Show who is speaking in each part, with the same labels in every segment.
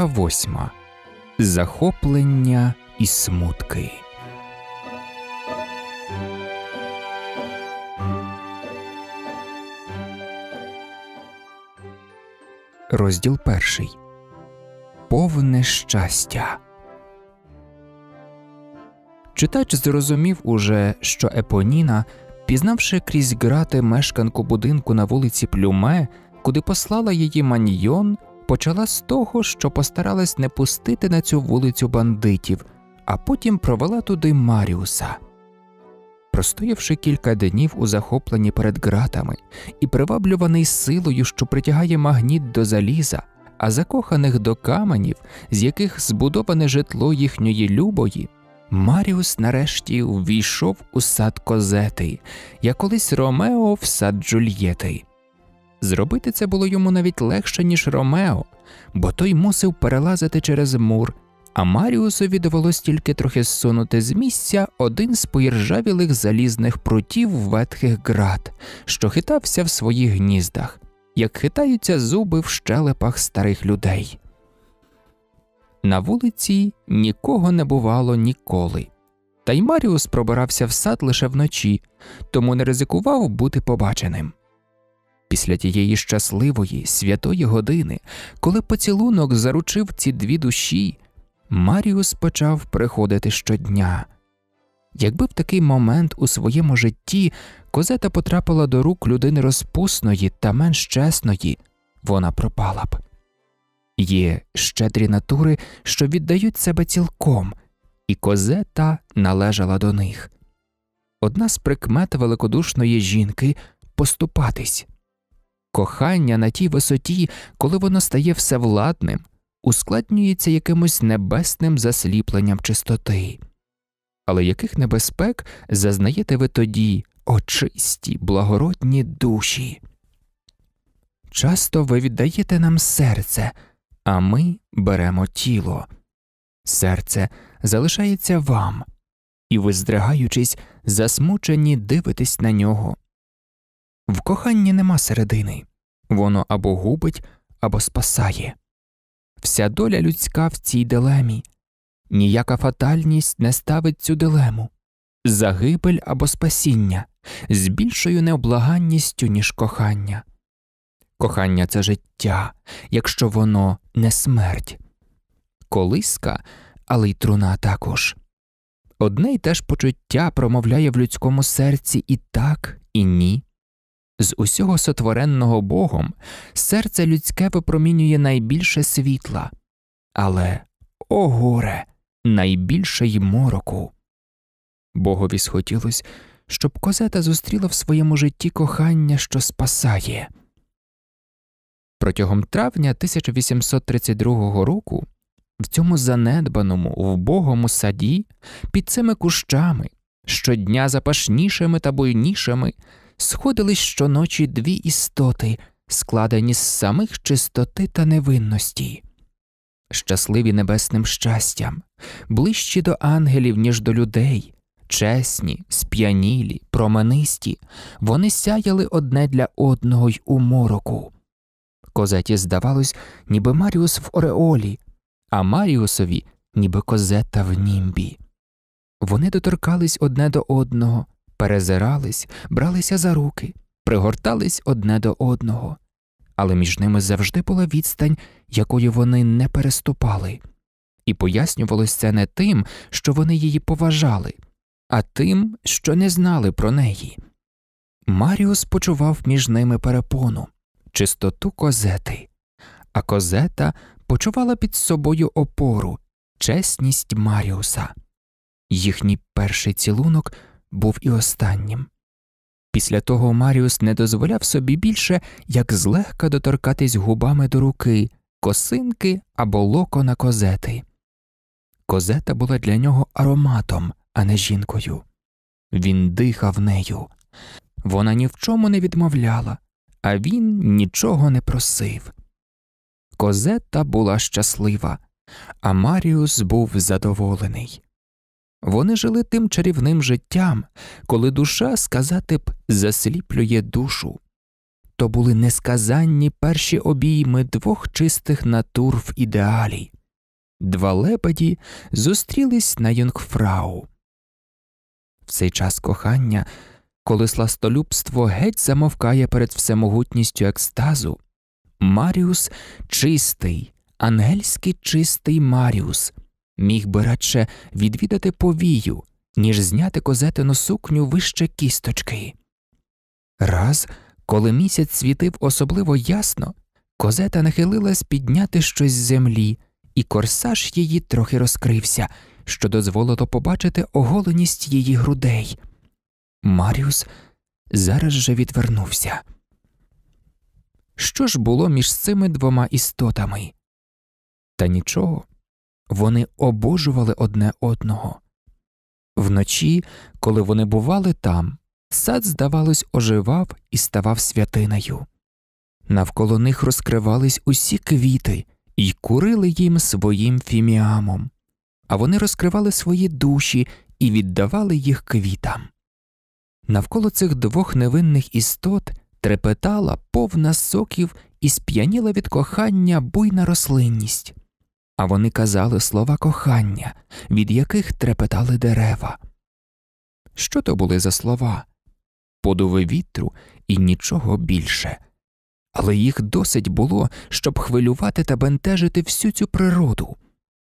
Speaker 1: Книга восьма. Захоплення і смутки. Розділ перший. Повне щастя. Читач зрозумів уже, що Епоніна, пізнавши крізь грати мешканку будинку на вулиці Плюме, куди послала її маньйон, почала з того, що постаралась не пустити на цю вулицю бандитів, а потім провела туди Маріуса. Простоявши кілька днів у захопленні перед ґратами і приваблюваний силою, що притягає магніт до заліза, а закоханих до каменів, з яких збудоване житло їхньої любої, Маріус нарешті увійшов у сад козети, як колись Ромео в сад Джульєти. Зробити це було йому навіть легше, ніж Ромео, бо той мусив перелазити через мур, а Маріусові довелось тільки трохи зсунути з місця один з поіржавілих залізних прутів ветхих град, що хитався в своїх гніздах, як хитаються зуби в щелепах старих людей. На вулиці нікого не бувало ніколи, та й Маріус пробирався в сад лише вночі, тому не ризикував бути побаченим після тієї щасливої, святої години, коли поцілунок заручив ці дві душі, Маріус почав приходити щодня. Якби в такий момент у своєму житті козета потрапила до рук людини розпусної та менш чесної, вона пропала б. Є щедрі натури, що віддають себе цілком, і козета належала до них. Одна з прикмет великодушної жінки поступатись. Кохання на тій висоті, коли воно стає всевладним, ускладнюється якимось небесним засліпленням чистоти. Але яких небезпек зазнаєте ви тоді, очисті, благородні душі? Часто ви віддаєте нам серце, а ми беремо тіло. Серце залишається вам, і ви, здригаючись, засмучені дивитесь на нього. В коханні нема середини воно або губить, або спасає. Вся доля людська в цій дилемі, ніяка фатальність не ставить цю дилему загибель або спасіння з більшою необлаганністю, ніж кохання. Кохання це життя, якщо воно не смерть, колиска, але й труна також. Одне й те ж почуття промовляє в людському серці і так, і ні з усього сотвореного Богом, серце людське випромінює найбільше світла, але, о горе, найбільше й мороку. Богові схотілось, щоб козета зустріла в своєму житті кохання, що спасає. Протягом травня 1832 року в цьому занедбаному, вбогому саді під цими кущами, щодня запашнішими та буйнішими, сходились щоночі дві істоти, складені з самих чистоти та невинності, щасливі небесним щастям, ближчі до ангелів, ніж до людей, чесні, сп'янілі, променисті, вони сяяли одне для одного й у мороку. Козеті, здавалось, ніби Маріус в Ореолі, а Маріусові, ніби козета в німбі. Вони доторкались одне до одного, перезирались, бралися за руки, пригортались одне до одного, але між ними завжди була відстань, якою вони не переступали, і пояснювалося це не тим, що вони її поважали, а тим, що не знали про неї. Маріус почував між ними перепону, чистоту козети, а козета почувала під собою опору, чесність Маріуса. Їхній перший цілунок був і останнім. Після того Маріус не дозволяв собі більше, як злегка доторкатись губами до руки, косинки або локона козети. Козета була для нього ароматом, а не жінкою. Він дихав нею. Вона ні в чому не відмовляла, а він нічого не просив. Козета була щаслива, а Маріус був задоволений. Вони жили тим чарівним життям, коли душа, сказати б, засліплює душу. То були несказанні перші обійми двох чистих натур в ідеалі. Два лебеді зустрілись на юнгфрау. В цей час кохання, коли сластолюбство геть замовкає перед всемогутністю екстазу, Маріус чистий, ангельський чистий Маріус міг би радше відвідати повію, ніж зняти козетину сукню вище кісточки. Раз, коли місяць світив особливо ясно, козета нахилилась підняти щось з землі, і корсаж її трохи розкрився, що дозволило побачити оголеність її
Speaker 2: грудей.
Speaker 1: Маріус зараз же відвернувся. Що ж було між цими двома істотами? Та нічого вони обожували одне одного. Вночі, коли вони бували там, сад, здавалось, оживав і ставав святиною. Навколо них розкривались усі квіти і курили їм своїм фіміамом, а вони розкривали свої душі і віддавали їх квітам. Навколо цих двох невинних істот трепетала повна соків і сп'яніла від кохання буйна рослинність а вони казали слова кохання, від яких трепетали дерева. Що то були за слова? подови вітру і нічого більше. Але їх досить було, щоб хвилювати та бентежити всю цю природу.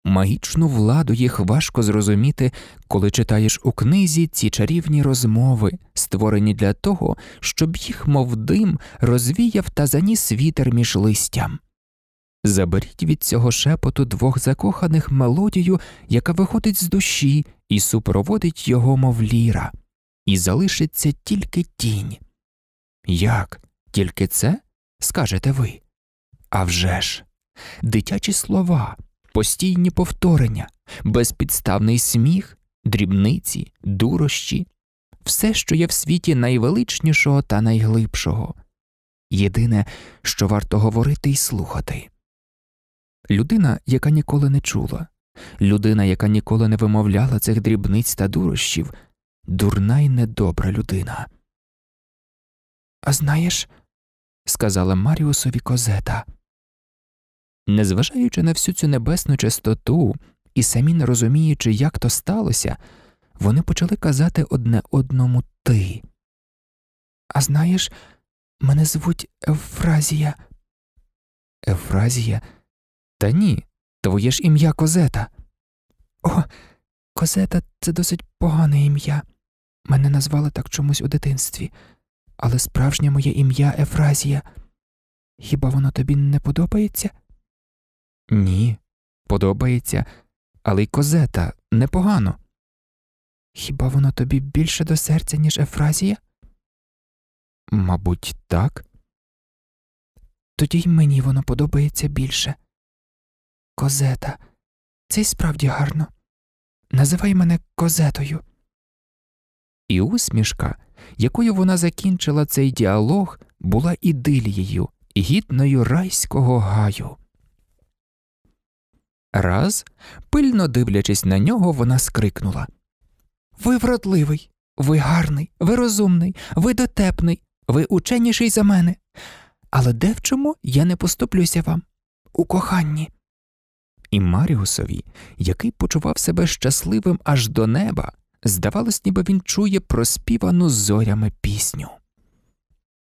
Speaker 1: Магічну владу їх важко зрозуміти, коли читаєш у книзі ці чарівні розмови, створені для того, щоб їх, мов дим, розвіяв та заніс вітер між листям. Заберіть від цього шепоту двох закоханих мелодію, яка виходить з душі і супроводить його, мов ліра, і залишиться тільки тінь. Як, тільки це? скажете ви. А вже ж! дитячі слова, постійні повторення, безпідставний сміх, дрібниці, дурощі, все, що є в світі найвеличнішого та найглибшого. Єдине, що варто говорити і слухати людина, яка ніколи не чула, людина, яка ніколи не вимовляла цих дрібниць та дурощів,
Speaker 2: дурна й недобра людина. А знаєш, сказала Маріусові козета. Незважаючи на всю цю небесну
Speaker 1: чистоту і самі не розуміючи, як то сталося, вони почали казати
Speaker 2: одне одному ти. А знаєш, мене звуть Евфразія. Евфразія та ні,
Speaker 1: твоє ж ім'я Козета. О, Козета це досить погане ім'я. Мене назвали так чомусь у дитинстві, але справжнє моє ім'я Ефразія.
Speaker 2: Хіба воно тобі не подобається? Ні, подобається, але й Козета непогано. Хіба воно тобі більше до серця, ніж Ефразія? Мабуть, так. Тоді й мені воно подобається більше. Козета. Це й справді гарно. Називай мене козетою.
Speaker 1: І усмішка, якою вона закінчила цей діалог, була ідилією, гідною райського гаю. Раз, пильно дивлячись на нього, вона скрикнула Ви вродливий, ви гарний, ви розумний, ви дотепний, ви ученіший за мене. Але де в чому я не поступлюся вам? У коханні і Маріусові, який почував себе щасливим аж до неба, здавалось, ніби він чує проспівану зорями пісню.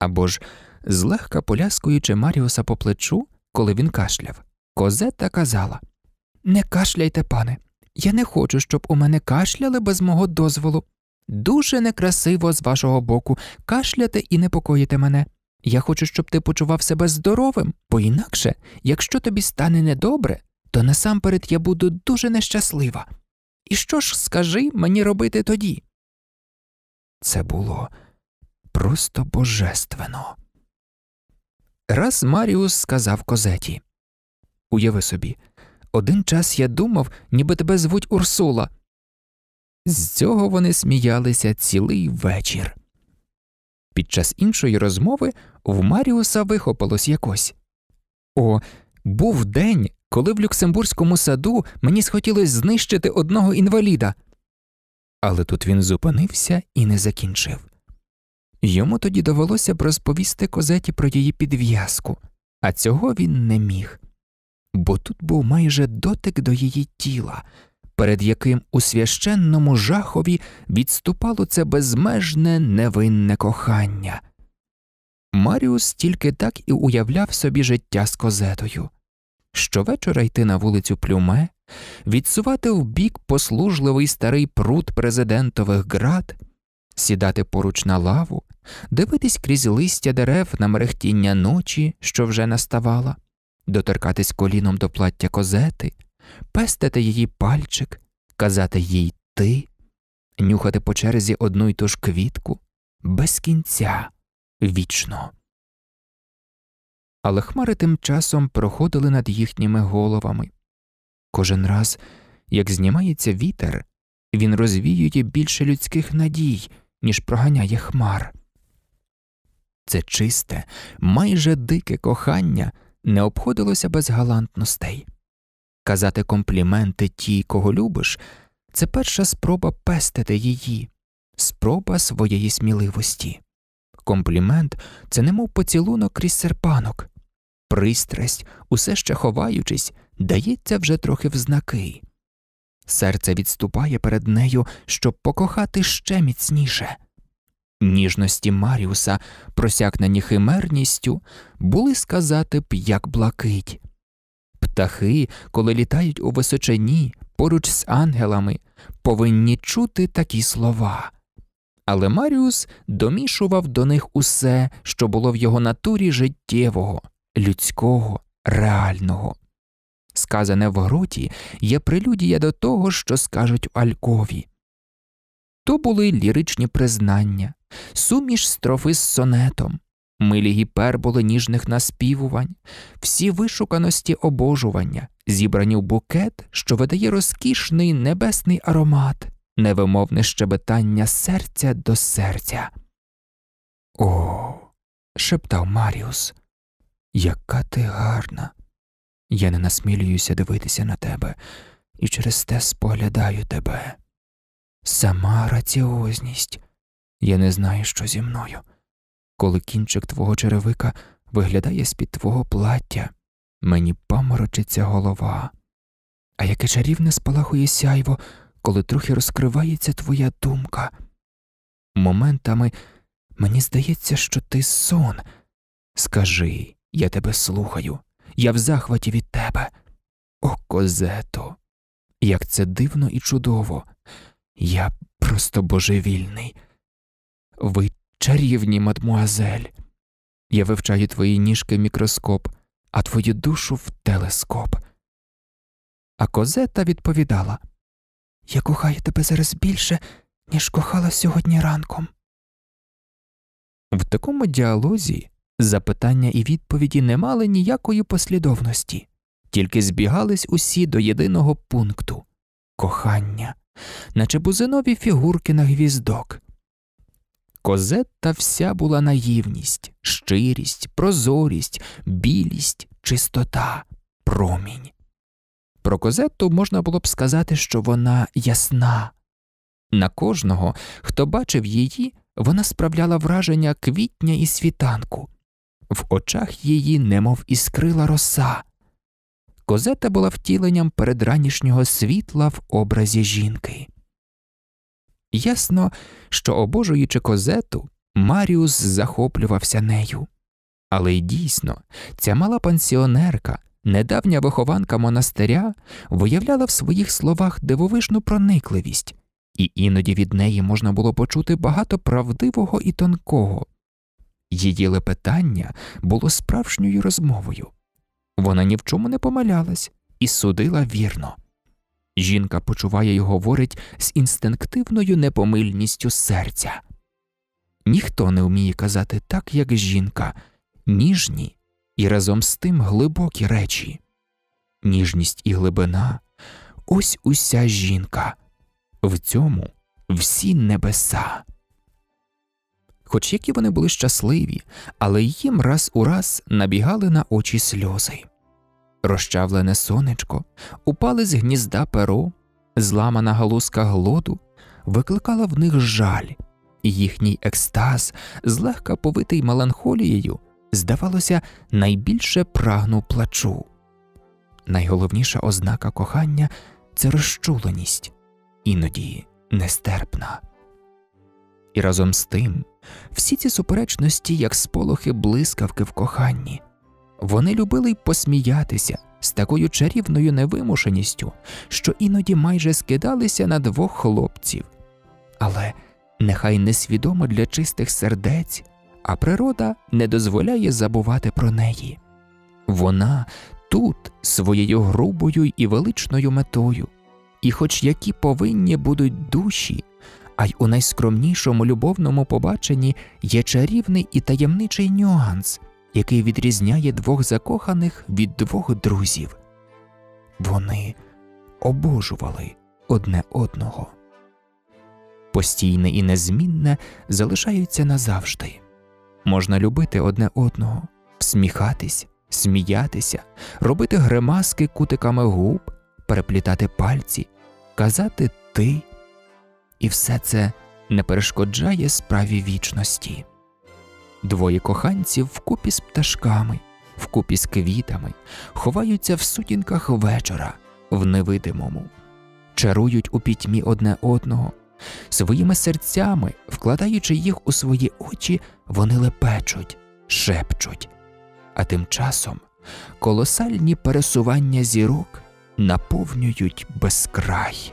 Speaker 1: Або ж, злегка поляскуючи Маріуса по плечу, коли він кашляв, Козета казала Не кашляйте, пане, я не хочу, щоб у мене кашляли без мого дозволу. Дуже некрасиво з вашого боку кашляти і непокоїти мене. Я хочу, щоб ти почував себе здоровим, бо інакше, якщо тобі стане недобре, то насамперед я буду дуже нещаслива. І що ж, скажи, мені робити тоді?
Speaker 2: Це було просто божественно. Раз Маріус сказав козеті Уяви собі,
Speaker 1: один час я думав, ніби тебе звуть Урсула. З цього вони сміялися цілий вечір. Під час іншої розмови в Маріуса вихопилось якось. О, був день, коли в Люксембурзькому саду мені схотілося знищити одного інваліда. Але тут він зупинився і не закінчив. Йому тоді довелося б розповісти козеті про її підв'язку, а цього він не міг, бо тут був майже дотик до її тіла, перед яким у священному жахові відступало це безмежне невинне кохання. Маріус тільки так і уявляв собі життя з козетою щовечора йти на вулицю Плюме, відсувати вбік послужливий старий пруд президентових град, сідати поруч на лаву, дивитись крізь листя дерев на мерехтіння ночі, що вже наставала, дотеркатись коліном до плаття козети, пестити її пальчик, казати їй ти, нюхати по черзі одну й ту ж квітку без кінця вічно але хмари тим часом проходили над їхніми головами. Кожен раз, як знімається вітер, він розвіює більше людських надій, ніж проганяє хмар. Це чисте, майже дике кохання не обходилося без галантностей. Казати компліменти тій, кого любиш, це перша спроба пестити її, спроба своєї сміливості. Комплімент це немов поцілунок крізь серпанок, пристрасть, усе ще ховаючись, дається вже трохи в знаки. Серце відступає перед нею, щоб покохати ще міцніше. Ніжності Маріуса, просякнені химерністю, були сказати б, як блакить. Птахи, коли літають у височині поруч з ангелами, повинні чути такі слова. Але Маріус домішував до них усе, що було в його натурі життєвого, людського реального. Сказане в гроті є прелюдія до того, що скажуть у Алькові. То були ліричні признання, суміш строфи з сонетом, милі гіперболи ніжних наспівувань, всі вишуканості обожування, зібрані в букет, що видає розкішний небесний аромат, невимовне щебетання
Speaker 2: серця до серця. О. шептав Маріус яка ти гарна. Я не насмілююся дивитися на
Speaker 1: тебе і через те споглядаю тебе. Сама раціозність. Я не знаю, що зі мною. Коли кінчик твого черевика виглядає з під твого плаття, мені поморочиться голова. А яке чарівне спалахує сяйво, коли трохи розкривається твоя думка. Моментами мені здається, що ти сон. Скажи, я тебе слухаю, я в захваті від тебе. О, козето, як це дивно і чудово. Я просто божевільний. Ви чарівні, мадмуазель. Я вивчаю твої ніжки в мікроскоп, а твою душу в телескоп.
Speaker 2: А козета відповідала Я кохаю тебе зараз більше, ніж кохала сьогодні ранком. В такому діалозі Запитання
Speaker 1: і відповіді не мали ніякої послідовності, тільки збігались усі до єдиного пункту кохання, наче бузинові фігурки на гвіздок. Козетта вся була наївність, щирість, прозорість, білість, чистота, промінь. Про козетту можна було б сказати, що вона ясна. На кожного, хто бачив її, вона справляла враження квітня і світанку в очах її, немов іскрила роса. Козета була втіленням передранішнього світла в образі жінки. Ясно, що, обожуючи козету, Маріус захоплювався нею. Але й дійсно, ця мала пансіонерка, недавня вихованка монастиря, виявляла в своїх словах дивовижну проникливість, і іноді від неї можна було почути багато правдивого і тонкого, Її лепетання було справжньою розмовою. Вона ні в чому не помилялась і судила вірно. Жінка почуває і говорить з інстинктивною непомильністю серця. Ніхто не вміє казати так, як жінка, ніжні і разом з тим глибокі речі. Ніжність і глибина ось уся жінка, в цьому всі небеса хоч які вони були щасливі, але їм раз у раз набігали на очі сльози. Розчавлене сонечко, упали з гнізда перо, зламана галузка глоду, викликала в них жаль, і їхній екстаз, злегка повитий меланхолією, здавалося, найбільше прагнув плачу. Найголовніша ознака кохання це розчуленість, іноді нестерпна. І разом з тим всі ці суперечності, як сполохи блискавки в коханні. Вони любили й посміятися з такою чарівною невимушеністю, що іноді майже скидалися на двох хлопців. Але нехай несвідомо для чистих сердець, а природа не дозволяє забувати про неї. Вона тут своєю грубою і величною метою, і хоч які повинні будуть душі, а й у найскромнішому любовному побаченні є чарівний і таємничий нюанс, який відрізняє двох закоханих від двох друзів. Вони обожували одне одного. Постійне і незмінне залишаються назавжди. Можна любити одне одного, всміхатись, сміятися, робити гримаски кутиками губ, переплітати пальці, казати ти і все це не перешкоджає справі вічності. Двоє коханців вкупі з пташками, вкупі з квітами, ховаються в сутінках вечора, в невидимому, чарують у пітьмі одне одного, своїми серцями, вкладаючи їх у свої очі, вони лепечуть, шепчуть. А тим часом колосальні пересування зірок наповнюють безкрай.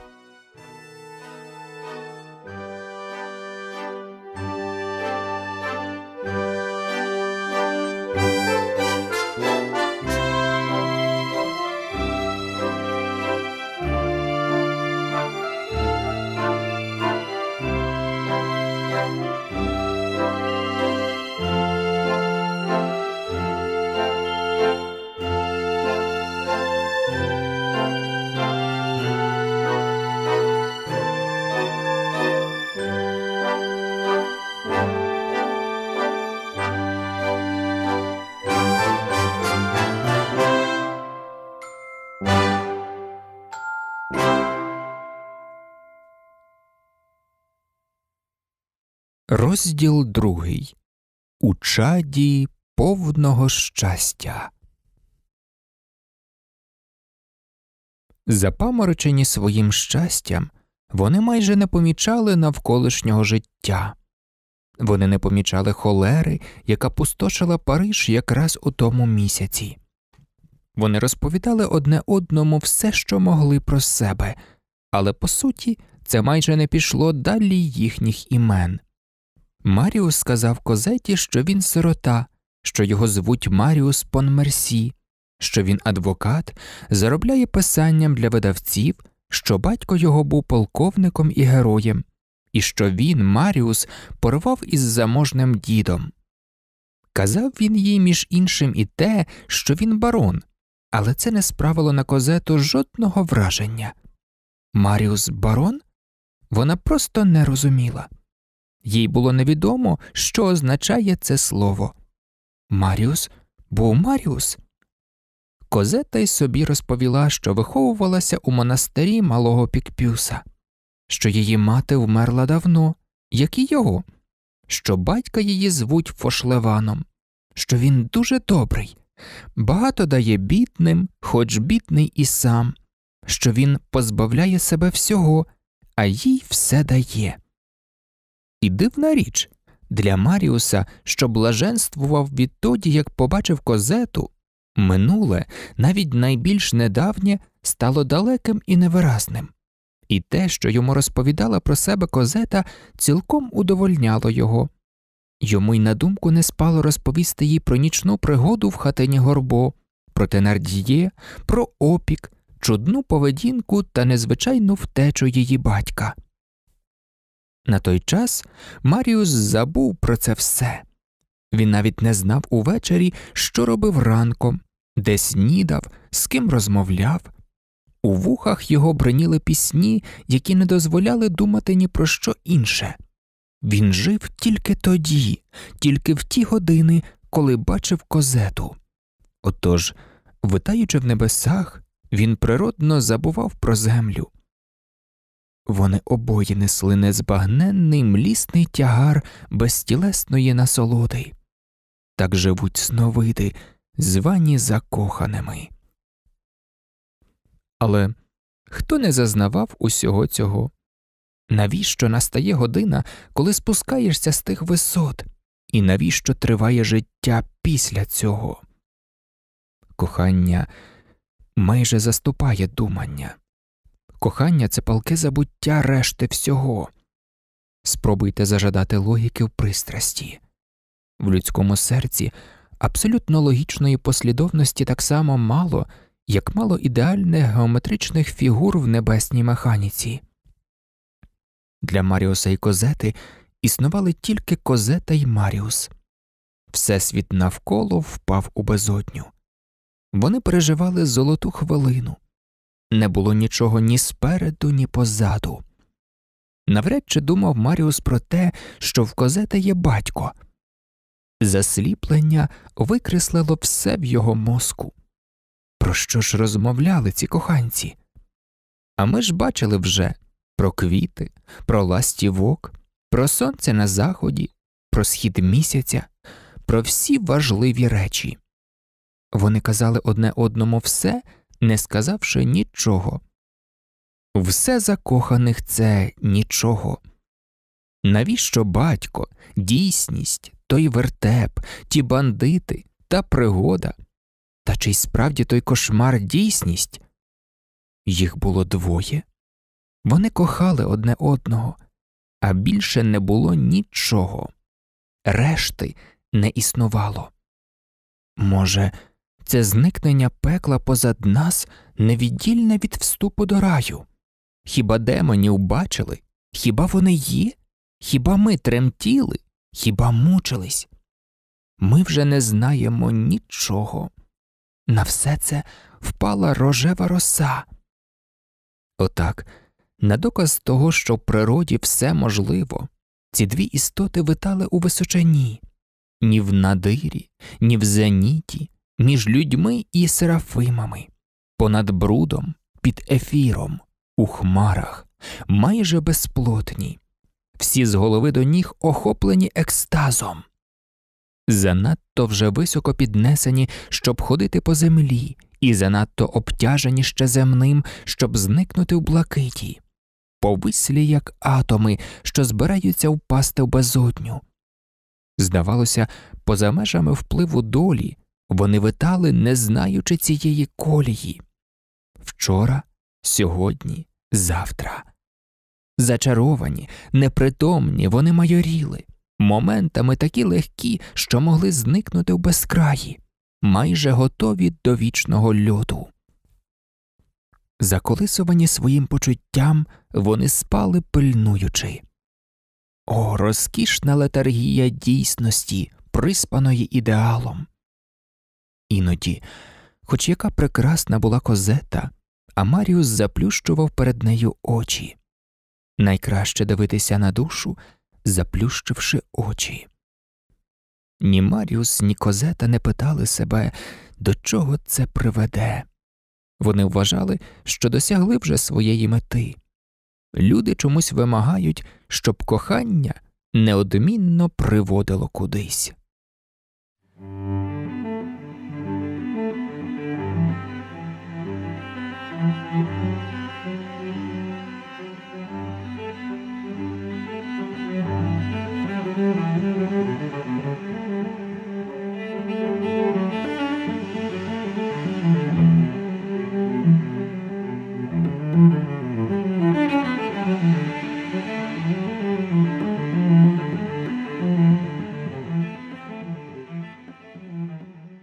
Speaker 2: Розділ другий У чаді повного щастя.
Speaker 1: Запаморочені своїм щастям, вони майже не помічали навколишнього життя. Вони не помічали холери, яка пустошила Париж якраз у тому місяці. Вони розповідали одне одному все, що могли про себе, але по суті це майже не пішло далі їхніх імен. Маріус сказав козеті, що він сирота, що його звуть Маріус Пон Мерсі, що він адвокат, заробляє писанням для видавців, що батько його був полковником і героєм, і що він, Маріус, порвав із заможним дідом. Казав він їй між іншим і те, що він барон, але це не справило на козету жодного враження. Маріус барон? Вона просто не розуміла. Їй було невідомо, що означає це слово. Маріус був Маріус. Козета й собі розповіла, що виховувалася у монастирі малого Пікпюса, що її мати вмерла давно, як і його, що батька її звуть Фошлеваном, що він дуже добрий, багато дає бідним, хоч бідний і сам, що він позбавляє себе всього, а їй все дає. І дивна річ для Маріуса, що блаженствував відтоді, як побачив козету, минуле, навіть найбільш недавнє, стало далеким і невиразним, і те, що йому розповідала про себе козета, цілком удовольняло його. Йому й на думку не спало розповісти їй про нічну пригоду в хатині горбо, про Тенардіє, про опік, чудну поведінку та незвичайну втечу її батька. На той час Маріус забув про це все. Він навіть не знав увечері, що робив ранком, де снідав, з ким розмовляв. У вухах його бриніли пісні, які не дозволяли думати ні про що інше. Він жив тільки тоді, тільки в ті години, коли бачив козету. Отож, витаючи в небесах, він природно забував про землю. Вони обоє несли незбагненний млісний тягар безтілесної насолоди. Так живуть сновиди, звані закоханими. Але хто не зазнавав усього цього? Навіщо настає година, коли спускаєшся з тих висот, і навіщо триває життя після цього? Кохання майже заступає думання. Кохання це палке забуття решти всього. Спробуйте зажадати логіки в пристрасті. В людському серці абсолютно логічної послідовності так само мало, як мало ідеальних геометричних фігур в небесній механіці. Для Маріуса і Козети існували тільки Козета й Маріус. Всесвіт навколо впав у безодню. Вони переживали золоту хвилину не було нічого ні спереду, ні позаду. Навряд чи думав Маріус про те, що в Козета є батько. Засліплення викреслило все в його мозку. Про що ж розмовляли ці коханці? А ми ж бачили вже про квіти, про ласті вок, про сонце на заході, про схід місяця, про всі важливі речі. Вони казали одне одному все, не сказавши нічого. Все закоханих це нічого. Навіщо батько, дійсність, той вертеп, ті бандити та пригода? Та чи й справді той кошмар дійсність? Їх було двоє. Вони кохали одне одного, а більше не було нічого. Решти не існувало. Може, це зникнення пекла позад нас невіддільне від вступу до раю. Хіба демонів бачили? Хіба вони є? Хіба ми тремтіли? Хіба мучились? Ми вже не знаємо нічого. На все це впала рожева роса. Отак, на доказ того, що в природі все можливо, ці дві істоти витали у височині ні в надирі, ні в зеніті, між людьми і серафимами, понад брудом, під ефіром, у хмарах, майже безплотні, всі з голови до ніг охоплені екстазом. Занадто вже високо піднесені, щоб ходити по землі, і занадто обтяжені ще земним, щоб зникнути в блакиті, повислі, як атоми, що збираються впасти в безодню. Здавалося, поза межами впливу долі вони витали, не знаючи цієї колії. Вчора, сьогодні, завтра. Зачаровані, непритомні, вони майоріли, моментами такі легкі, що могли зникнути в безкраї, майже готові до вічного льоду. Заколисувані своїм почуттям, вони спали, пильнуючи. О, розкішна летаргія дійсності, приспаної ідеалом іноді. Хоч яка прекрасна була козета, а Маріус заплющував перед нею очі. Найкраще дивитися на душу, заплющивши очі. Ні Маріус, ні козета не питали себе, до чого це приведе. Вони вважали, що досягли вже своєї мети. Люди чомусь вимагають, щоб кохання неодмінно приводило кудись.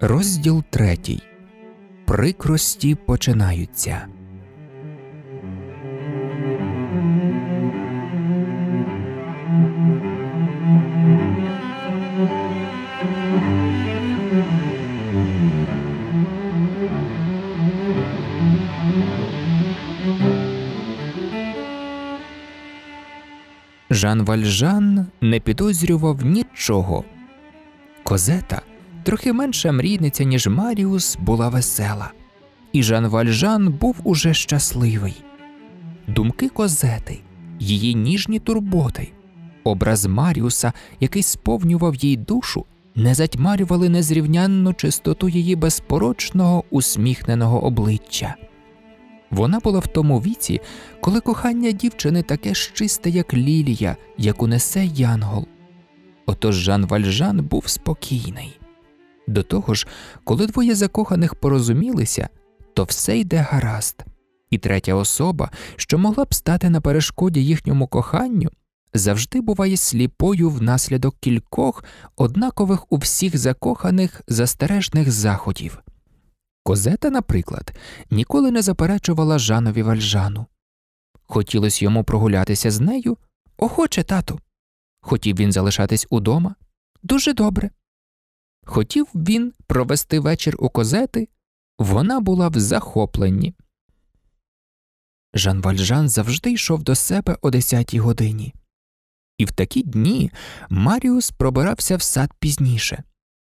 Speaker 1: Розділ третій. Прикрості починаються. Жан Вальжан не підозрював нічого. Козета Трохи менша мрійниця, ніж Маріус, була весела, і Жан Вальжан був уже щасливий. Думки козети, її ніжні турботи, образ Маріуса, який сповнював їй душу, не затьмарювали незрівнянну чистоту її безпорочного, усміхненого обличчя. Вона була в тому віці, коли кохання дівчини таке ж чисте, як лілія, яку несе Янгол. Отож Жан Вальжан був спокійний. До того ж, коли двоє закоханих порозумілися, то все йде гаразд, і третя особа, що могла б стати на перешкоді їхньому коханню, завжди буває сліпою внаслідок кількох, однакових у всіх закоханих застережних заходів. Козета, наприклад, ніколи не заперечувала Жанові вальжану. Хотілося йому прогулятися з нею? Охоче, тату. Хотів він залишатись удома? Дуже добре. Хотів він провести вечір у козети, вона була в захопленні. Жан Вальжан завжди йшов до себе о 10 годині, і в такі дні Маріус пробирався в сад пізніше,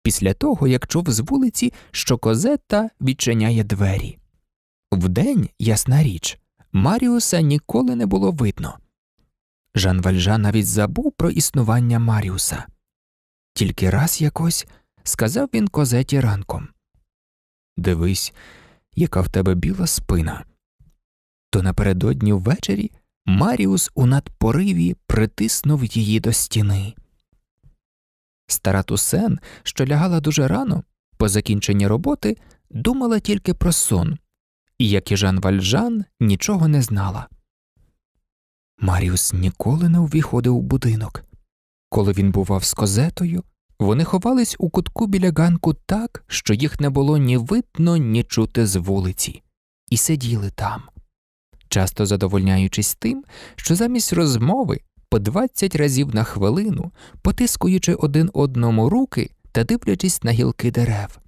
Speaker 1: після того як чув з вулиці, що козета відчиняє двері. Вдень, ясна річ, Маріуса ніколи не було видно. Жан Вальжан навіть забув про існування Маріуса. Тільки раз якось сказав він козеті ранком. Дивись, яка в тебе біла спина. То напередодні ввечері Маріус у надпориві притиснув її до стіни. Стара Тусен, що лягала дуже рано, по закінченні роботи, думала тільки про сон, і, як і Жан Вальжан, нічого не знала. Маріус ніколи не увіходив у будинок. Коли він бував з козетою, вони ховались у кутку біля ганку так, що їх не було ні видно, ні чути з вулиці, і сиділи там, часто задовольняючись тим, що замість розмови по двадцять разів на хвилину, потискуючи один одному руки та дивлячись на гілки дерев.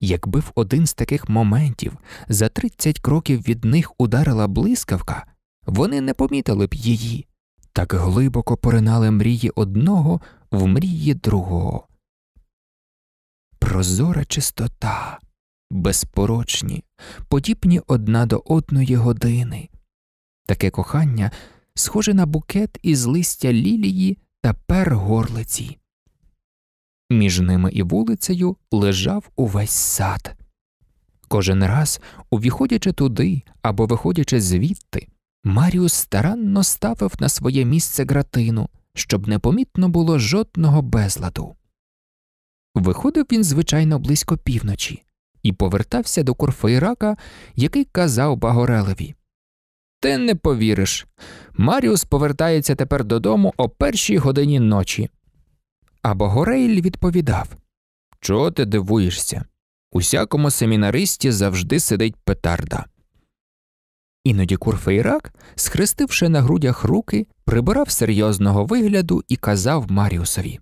Speaker 1: Якби в один з таких моментів за тридцять кроків від них ударила блискавка, вони не помітили б її, так глибоко поринали мрії одного в мрії другого. Прозора чистота, безпорочні, подібні одна до одної години. Таке кохання схоже на букет із листя лілії та пер горлиці. Між ними і вулицею лежав увесь сад. Кожен раз, увіходячи туди або виходячи звідти, Маріус старанно ставив на своє місце гратину, щоб непомітно було жодного безладу. Виходив він, звичайно, близько півночі і повертався до Курфейрака, який казав Багорелеві Ти не повіриш. Маріус повертається тепер додому о першій годині ночі. А Багорейль відповідав Чого ти дивуєшся? Усякому семінаристі завжди сидить петарда. Іноді Курфейрак, схрестивши на грудях руки, прибирав серйозного вигляду і казав Маріусові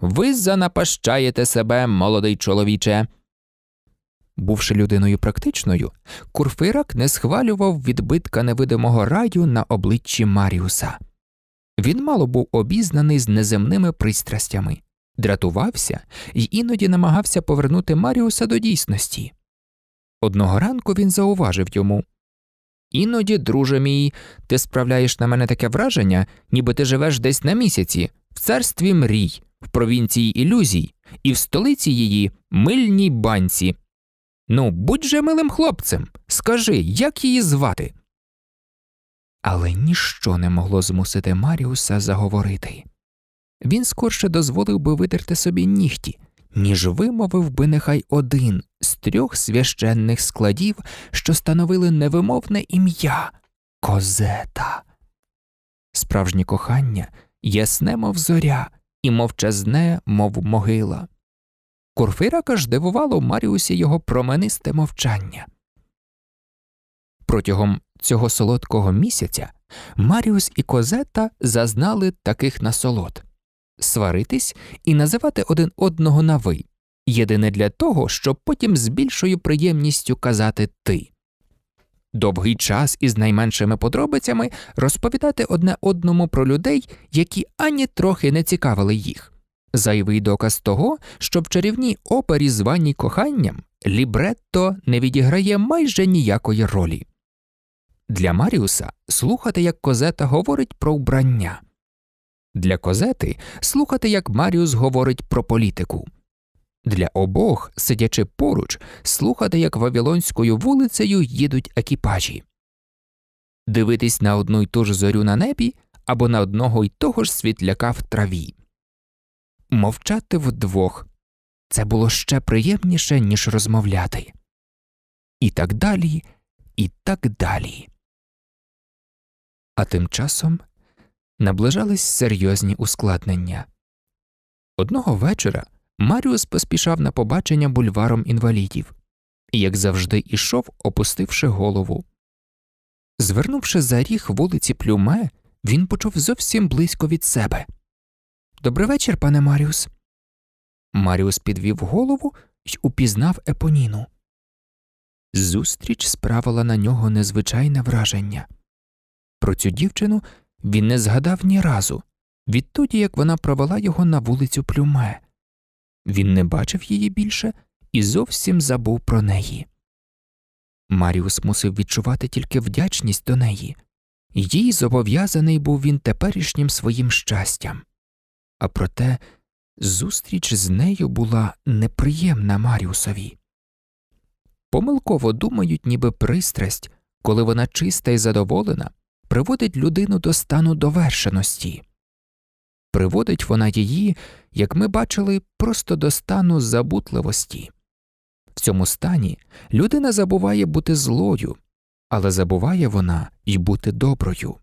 Speaker 1: Ви занапащаєте себе, молодий чоловіче. Бувши людиною практичною, Курфейрак не схвалював відбитка невидимого раю на обличчі Маріуса. Він мало був обізнаний з неземними пристрастями, дратувався і іноді намагався повернути Маріуса до дійсності. Одного ранку він зауважив йому Іноді, друже мій, ти справляєш на мене таке враження, ніби ти живеш десь на місяці, в царстві мрій, в провінції ілюзій, і в столиці її мильній банці. Ну, будь же милим хлопцем, скажи, як її звати. Але ніщо не могло змусити Маріуса заговорити. Він скорше дозволив би витерти собі нігті, ніж вимовив би нехай один трьох священних складів, що становили невимовне ім'я Козета. Справжнє кохання ясне, мов зоря, і мовчазне, мов могила. Курфирака ж дивувало Маріусі його променисте мовчання. Протягом цього солодкого місяця Маріус і Козета зазнали таких насолод сваритись і називати один одного на ви, єдине для того, щоб потім з більшою приємністю казати ти. Довгий час із найменшими подробицями розповідати одне одному про людей, які ані трохи не цікавили їх. Зайвий доказ того, що в чарівній опері, званій коханням, лібретто не відіграє майже ніякої ролі. Для Маріуса слухати, як Козета говорить про вбрання, для Козети слухати, як Маріус говорить про політику. Для обох, сидячи поруч, слухати, як Вавилонською вулицею їдуть екіпажі, дивитись на одну й ту ж зорю на небі або на одного й того ж світляка в траві. Мовчати вдвох це було ще приємніше,
Speaker 2: ніж розмовляти. І так далі, і так далі. А тим часом наближались серйозні
Speaker 1: ускладнення. Одного вечора. Маріус поспішав на побачення бульваром інвалідів і, як завжди, ішов, опустивши голову. Звернувши за ріг вулиці Плюме, він почув зовсім близько від себе. «Добрий вечір, пане Маріус. Маріус підвів голову й упізнав Епоніну. Зустріч справила на нього незвичайне враження. Про цю дівчину він не згадав ні разу, відтоді як вона провела його на вулицю Плюме. Він не бачив її більше і зовсім забув про неї. Маріус мусив відчувати тільки вдячність до неї, їй зобов'язаний був він теперішнім своїм щастям. А проте зустріч з нею була неприємна Маріусові. Помилково думають, ніби пристрасть, коли вона чиста і задоволена, приводить людину до стану довершеності. Приводить вона її, як ми бачили, просто до стану забутливості. В цьому стані людина забуває бути злою, але забуває вона і бути доброю.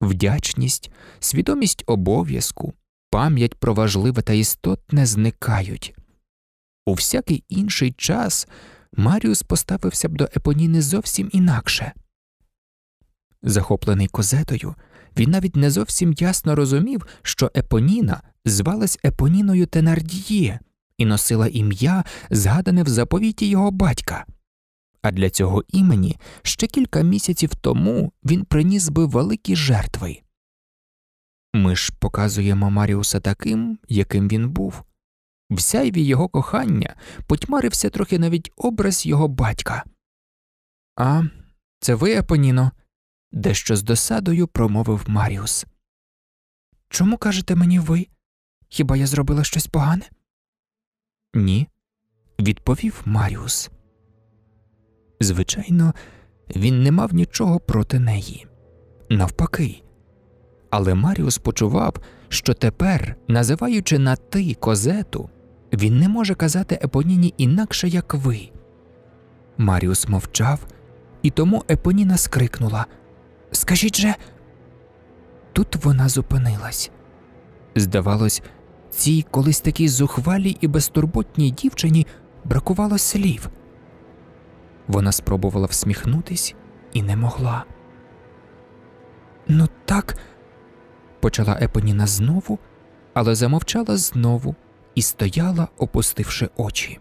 Speaker 1: Вдячність, свідомість обов'язку, пам'ять про важливе та істотне зникають. У всякий інший час Маріус поставився б до Епоніни зовсім інакше. Захоплений козетою, він навіть не зовсім ясно розумів, що Епоніна звалась Епоніною Тенардіє і носила ім'я, згадане в заповіті його батька. А для цього імені ще кілька місяців тому він приніс би великі жертви. Ми ж показуємо Маріуса таким, яким він був. В сяйві його кохання потьмарився трохи навіть образ його батька. А, це ви, Епоніно? дещо з досадою промовив Маріус. Чому кажете мені ви? Хіба я зробила щось погане? Ні, відповів Маріус. Звичайно, він не мав нічого проти неї. Навпаки. Але Маріус почував, що тепер, називаючи на ти козету, він не може казати Епоніні інакше, як ви. Маріус мовчав, і тому Епоніна скрикнула Скажіть же. Тут вона зупинилась. Здавалось, цій колись такій зухвалій і безтурботній дівчині бракувало слів. Вона спробувала всміхнутись і не могла. Ну, так, почала Епоніна знову, але замовчала знову і стояла, опустивши очі.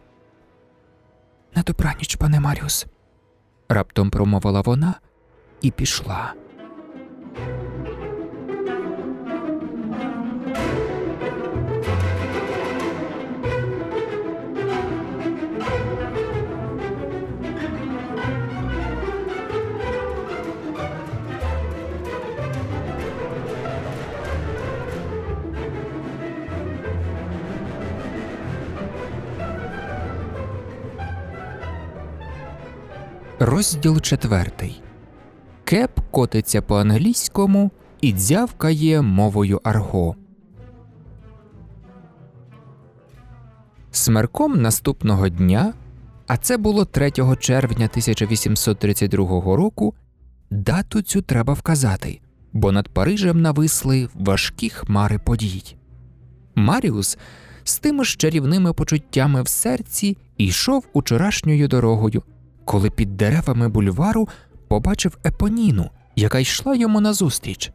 Speaker 1: На добраніч, пане Маріус, раптом промовила вона, і пішла. Розділ четвертий Кеп котиться по англійському і дзявкає мовою арго. Смерком наступного дня, а це було 3 червня 1832 року. Дату цю треба вказати, бо над Парижем нависли важкі хмари подій. Маріус з тими ж чарівними почуттями в серці йшов учорашньою дорогою, коли під деревами бульвару побачив епоніну, яка йшла йому назустріч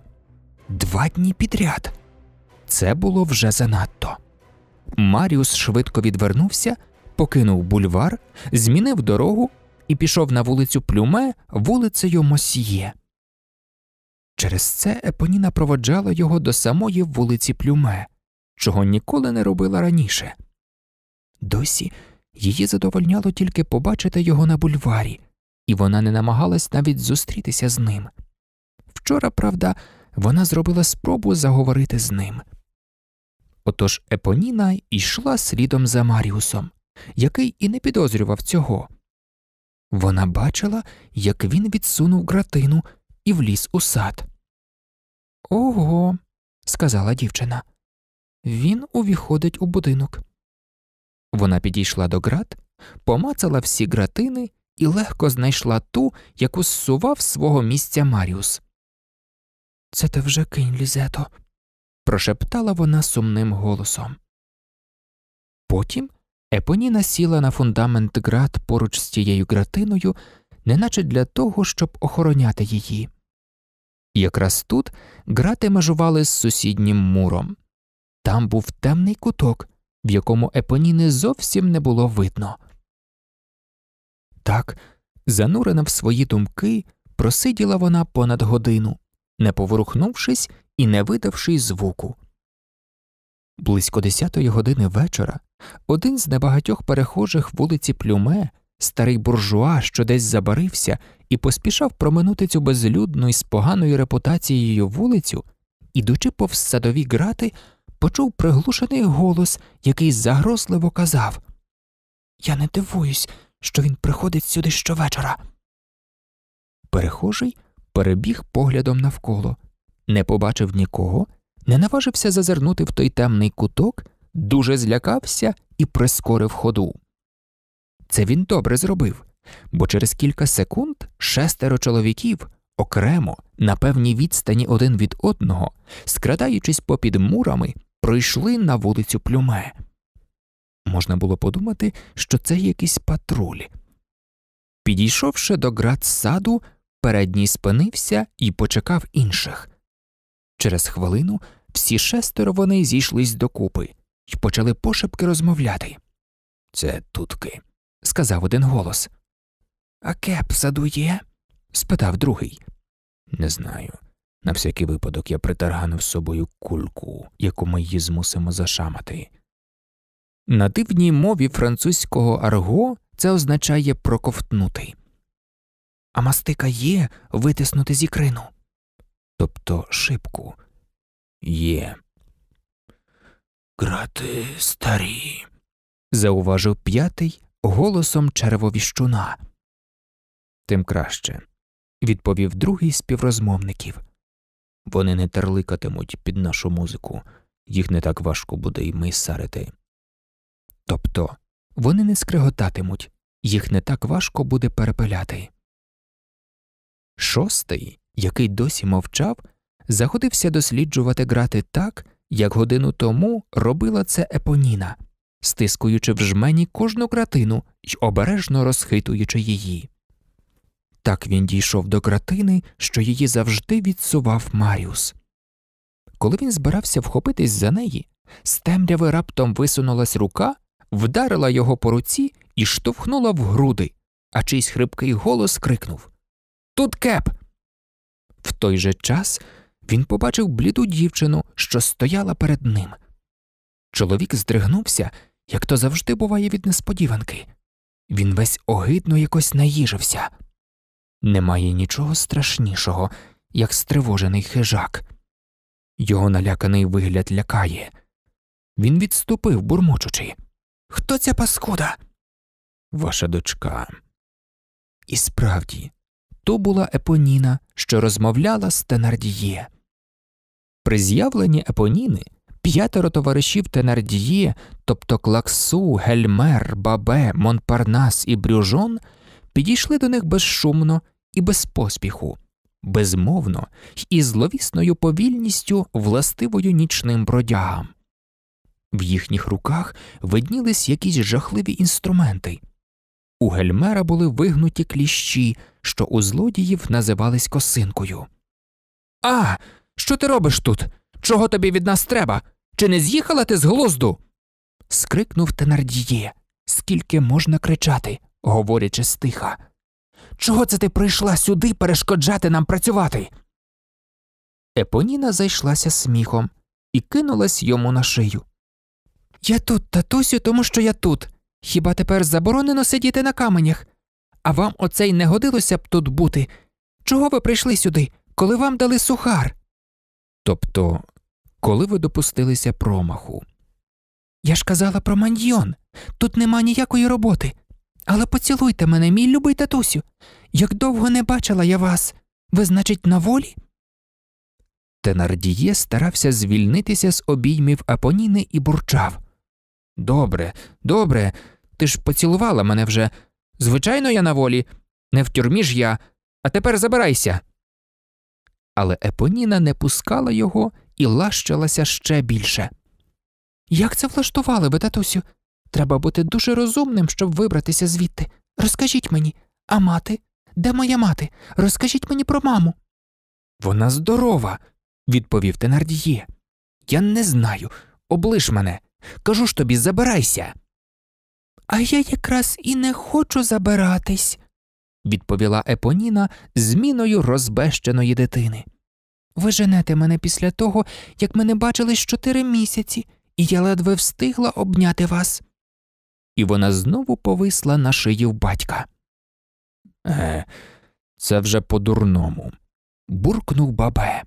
Speaker 1: два дні підряд. Це було вже занадто. Маріус швидко відвернувся, покинув бульвар, змінив дорогу і пішов на вулицю Плюме вулицею Мосьє. Через це Епоніна проводжала його до самої вулиці Плюме, чого ніколи не робила раніше. Досі її задовольняло тільки побачити його на бульварі, і вона не намагалась навіть зустрітися з ним. Вчора, правда, вона зробила спробу заговорити з ним. Отож Епоніна йшла слідом за Маріусом, який і не підозрював цього. Вона бачила, як він відсунув гратину
Speaker 2: і вліз у сад. Ого, сказала дівчина. Він увіходить у будинок. Вона підійшла до грат,
Speaker 1: помацала всі гратини і легко знайшла ту, яку зсував з свого
Speaker 2: місця Маріус. Це ти вже кинь, Лізето, прошептала вона сумним голосом. Потім Епоніна сіла на
Speaker 1: фундамент град поруч з тією гратиною, неначе для того, щоб охороняти її. Якраз тут грати межували з сусіднім муром. Там був темний куток, в якому Епоніни зовсім не було видно так, занурена в свої думки, просиділа вона понад годину, не поворухнувшись і не видавши звуку. Близько десятої години вечора один з небагатьох перехожих вулиці Плюме, старий буржуа, що десь забарився, і поспішав проминути цю безлюдну і з поганою репутацією вулицю, ідучи повз садові грати, почув приглушений голос, який загрозливо казав Я не дивуюсь, що він приходить сюди щовечора. Перехожий перебіг поглядом навколо, не побачив нікого, не наважився зазирнути в той темний куток, дуже злякався і прискорив ходу. Це він добре зробив, бо через кілька секунд шестеро чоловіків окремо на певній відстані один від одного, скрадаючись попід мурами, пройшли на вулицю Плюме. Можна було подумати, що це якийсь патруль. Підійшовши до град саду, передній спинився і почекав інших. Через хвилину всі шестеро вони зійшлись докупи і почали пошепки розмовляти. Це тутки, сказав один голос. А кеп саду є? спитав другий. Не знаю. На всякий випадок я притарганив з собою кульку, яку ми її змусимо зашамати. На дивній мові французького арго це означає проковтнути. А мастика є витиснути з ікрину. Тобто шибку є. Крати старі, зауважив п'ятий голосом червовіщуна. Тим краще, відповів другий співрозмовників. Вони не терликатимуть під нашу музику, їх
Speaker 2: не так важко буде й ми сарити. Тобто вони не скриготатимуть, їх не так важко буде перепиляти. Шостий,
Speaker 1: який досі мовчав, заходився досліджувати грати так, як годину тому робила це епоніна, стискуючи в жмені кожну кратину й обережно розхитуючи її. Так він дійшов до кратини, що її завжди відсував Маріус. Коли він збирався вхопитись за неї, з темряви раптом висунулась рука вдарила його по руці і штовхнула в груди, а чийсь хрипкий голос крикнув Тут кеп. В той же час він побачив бліду дівчину, що стояла перед ним. Чоловік здригнувся, як то завжди буває від несподіванки. Він весь огидно якось наїжився. Немає нічого страшнішого, як стривожений хижак. Його наляканий вигляд лякає.
Speaker 2: Він відступив, бурмочучи. Хто ця паскуда? Ваша дочка. І справді, то була Епоніна,
Speaker 1: що розмовляла з Тенардіє. При з'явленні Епоніни п'ятеро товаришів Тенардіє, тобто Клаксу, Гельмер, Бабе, Монпарнас і Брюжон, підійшли до них безшумно і без поспіху, безмовно і зловісною повільністю, властивою нічним бродягам. В їхніх руках виднілись якісь жахливі інструменти. У гельмера були вигнуті кліщі, що у злодіїв називались косинкою. А, що ти робиш тут? Чого тобі від нас треба? Чи не з'їхала ти з глузду? скрикнув Тенардіє. Скільки можна кричати, говорячи стиха. Чого це ти прийшла сюди перешкоджати нам працювати? Епоніна зайшлася сміхом і кинулась йому на шию. Я тут, татусю, тому що я тут. Хіба тепер заборонено сидіти на каменях? А вам оце й не годилося б тут бути? Чого ви прийшли сюди, коли вам дали сухар? Тобто, коли ви допустилися промаху? Я ж казала про маньйон. Тут нема ніякої роботи. Але поцілуйте мене, мій любий татусю. Як довго не бачила я вас, ви, значить, на волі? Тенардіє старався звільнитися з обіймів Апоніни і бурчав. Добре, добре, ти ж поцілувала мене вже. Звичайно, я на волі, не в тюрмі ж я, а тепер забирайся. Але Епоніна не пускала його і лащилася ще більше. Як це влаштували ви, татусю? Треба бути дуже розумним, щоб вибратися звідти. Розкажіть мені, а мати? Де моя мати? Розкажіть мені про маму. Вона здорова, відповів Тенардіє. Я не знаю. Облиш мене. Кажу ж тобі, забирайся. А я якраз і не хочу забиратись, відповіла Епоніна зміною розбещеної дитини. Ви женете мене після того, як ми не бачились чотири місяці, і я ледве встигла обняти вас. І вона знову повисла на шиї в батька. Е, це вже по-дурному. буркнув бабе.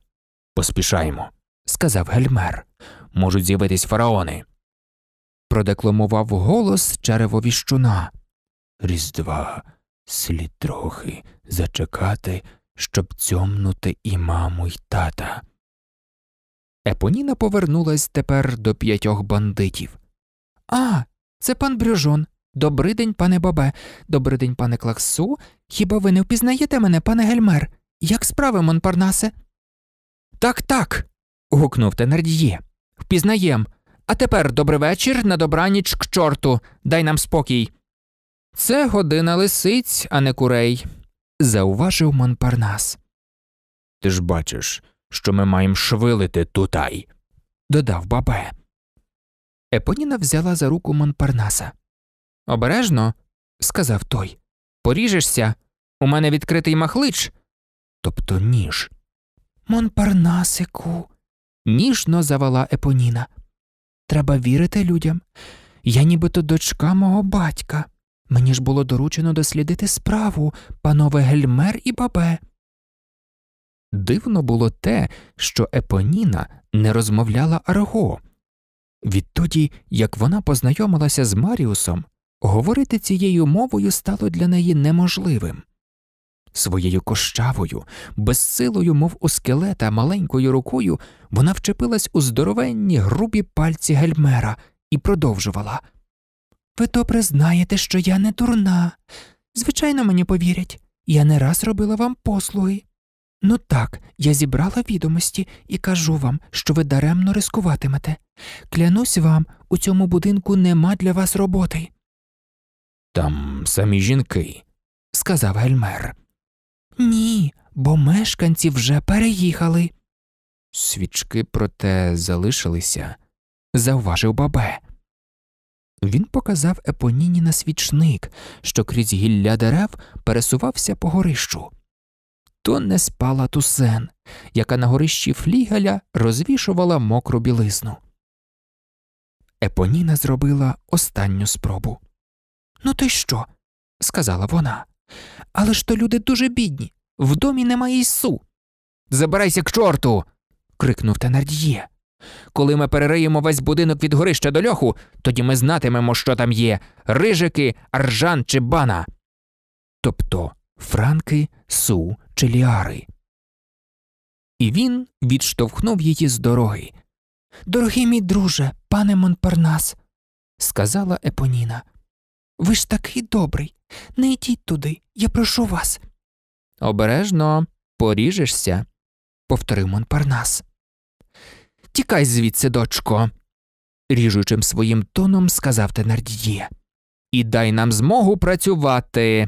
Speaker 1: Поспішаємо, сказав гельмер. Можуть з'явитись фараони продекламував голос черевовіщуна. Різдва слід трохи зачекати, щоб цьомнути і маму, й тата. Епоніна повернулась тепер до п'ятьох бандитів. А, це пан Брюжон. Добрий день, пане бабе, добрий день, пане Клаксу. Хіба ви не впізнаєте мене, пане Гельмер? Як справи, Монпарнасе? Так, так. гукнув Тенардіє. Впізнаєм. А тепер добрий вечір на добраніч к чорту. Дай нам спокій. Це година лисиць, а не курей, зауважив Монпарнас. Ти ж бачиш, що ми маємо швилити тутай, додав бабе. Епоніна взяла за руку Монпарнаса. Обережно, сказав той. Поріжешся. У мене відкритий махлич. Тобто ніж. Монпарнасику, ніжно завела Епоніна. Треба вірити людям. Я нібито дочка мого батька. Мені ж було доручено дослідити справу, панове Гельмер і бабе. Дивно було те, що Епоніна не розмовляла арго. Відтоді, як вона познайомилася з Маріусом, говорити цією мовою стало для неї неможливим. Своєю кощавою, безсилою, мов у скелета, маленькою рукою, вона вчепилась у здоровенні грубі пальці Гельмера і продовжувала. Ви добре знаєте, що я не дурна. Звичайно, мені повірять. Я не раз робила вам послуги. Ну так, я зібрала відомості і кажу вам, що ви даремно рискуватимете. Клянусь вам, у цьому будинку нема для вас роботи. Там самі жінки, сказав Гельмер. Ні, бо мешканці вже переїхали. Свічки, проте, залишилися, завважив бабе. Він показав епоніні на свічник, що крізь гілля дерев пересувався по горищу. То не спала тусен, яка на горищі флігеля розвішувала мокру білизну. Епоніна зробила останню спробу. Ну, ти що? сказала вона. Але ж то люди дуже бідні. В домі немає й су. Забирайся к чорту. крикнув Тенардіє. Коли ми перериємо весь будинок від горища до льоху, тоді ми знатимемо, що там є рижики, аржан чи бана. Тобто франки, су чи ліари. І він відштовхнув її з дороги.
Speaker 2: Дорогий мій друже,
Speaker 1: пане Монпарнас, сказала Епоніна, ви ж такий добрий. Не йдіть туди, я прошу вас. Обережно поріжешся, повторив Монпарнас. Тікай звідси, дочко, ріжучим своїм тоном сказав Тенардіє. І дай нам змогу працювати.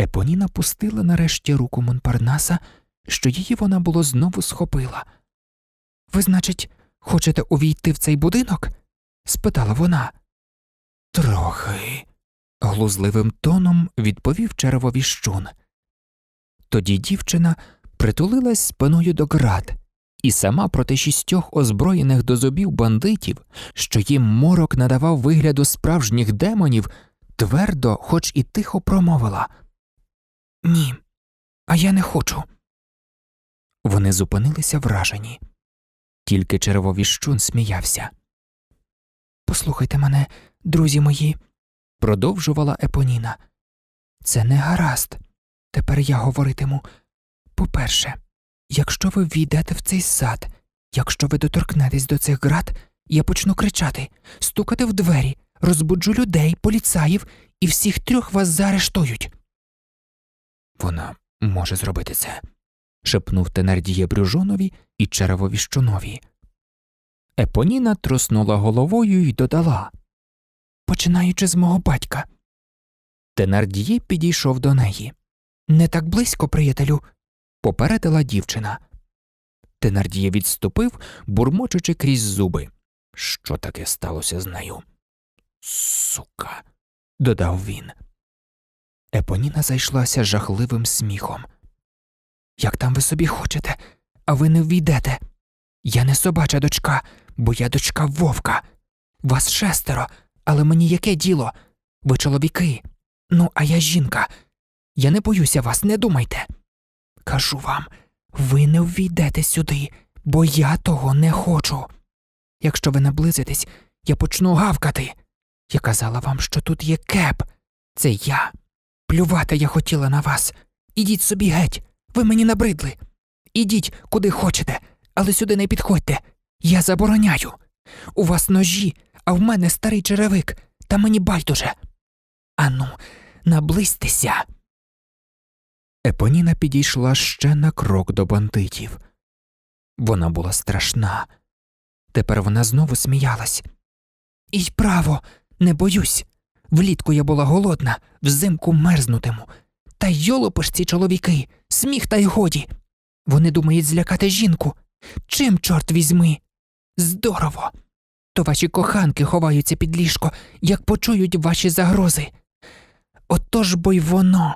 Speaker 1: Епоніна пустила нарешті руку Монпарнаса, що її вона було знову схопила. Ви, значить, хочете увійти в цей будинок? спитала вона. Трохи, глузливим тоном відповів червові щун. Тоді дівчина притулилась спиною до град і сама проти шістьох озброєних до зубів бандитів, що їм морок надавав вигляду справжніх демонів,
Speaker 2: твердо, хоч і тихо промовила Ні, а я не хочу. Вони зупинилися вражені. Тільки червовіщун сміявся. Послухайте мене, друзі мої, продовжувала Епоніна. Це не гаразд. Тепер я говоритиму.
Speaker 1: По-перше, якщо ви війдете в цей сад, якщо ви доторкнетесь до цих град, я почну кричати, стукати в двері, розбуджу людей, поліцаїв
Speaker 2: і всіх трьох вас заарештують.
Speaker 1: Вона може зробити це. шепнув Тенардіє Брюжонові і Черевові щунові. Епоніна труснула головою і додала починаючи з мого батька. Тенардіє підійшов до неї. Не так близько, приятелю, попередила дівчина. Тенардіє відступив, бурмочучи крізь зуби.
Speaker 2: Що таке сталося з нею? Сука, додав він. Епоніна зайшлася жахливим сміхом.
Speaker 1: Як там ви собі хочете, а ви не ввійдете. Я не собача дочка, бо я дочка вовка. Вас шестеро, але мені яке діло? Ви чоловіки. Ну, а я жінка. Я не боюся вас, не думайте. Кажу вам, ви не ввійдете сюди, бо я того не хочу. Якщо ви наблизитесь, я почну гавкати. Я казала вам, що тут є кеп. Це я. Плювати я хотіла на вас. Ідіть собі геть, ви мені набридли. Ідіть, куди хочете, але сюди не підходьте. Я забороняю. У вас ножі, а в мене старий черевик, та мені байдуже.
Speaker 2: Ану, наблизьтеся. Епоніна підійшла ще на крок до бандитів. Вона була страшна. Тепер
Speaker 1: вона знову сміялась. І право, не боюсь. Влітку я була голодна, взимку мерзнутиму. Та йолопиш ці чоловіки, сміх та й годі. Вони думають злякати жінку. Чим, чорт візьми? Здорово то ваші коханки ховаються під ліжко, як почують ваші загрози. Отож бо й воно,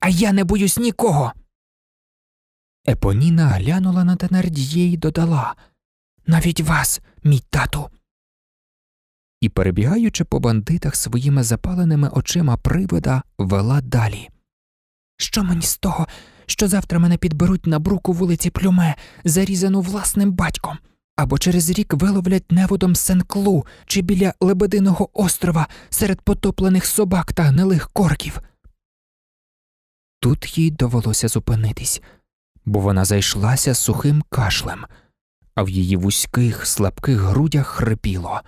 Speaker 1: а я не боюсь нікого. Епоніна глянула на Тенардіє і додала навіть вас, мій тату. І, перебігаючи по бандитах своїми запаленими очима привида, вела далі. Що мені з того, що завтра мене підберуть на бруку вулиці Плюме, зарізану власним батьком? або через рік виловлять неводом сенклу чи біля Лебединого острова серед потоплених собак та гнилих корків. Тут їй довелося зупинитись, бо вона зайшлася сухим кашлем, а в її вузьких, слабких грудях хрипіло.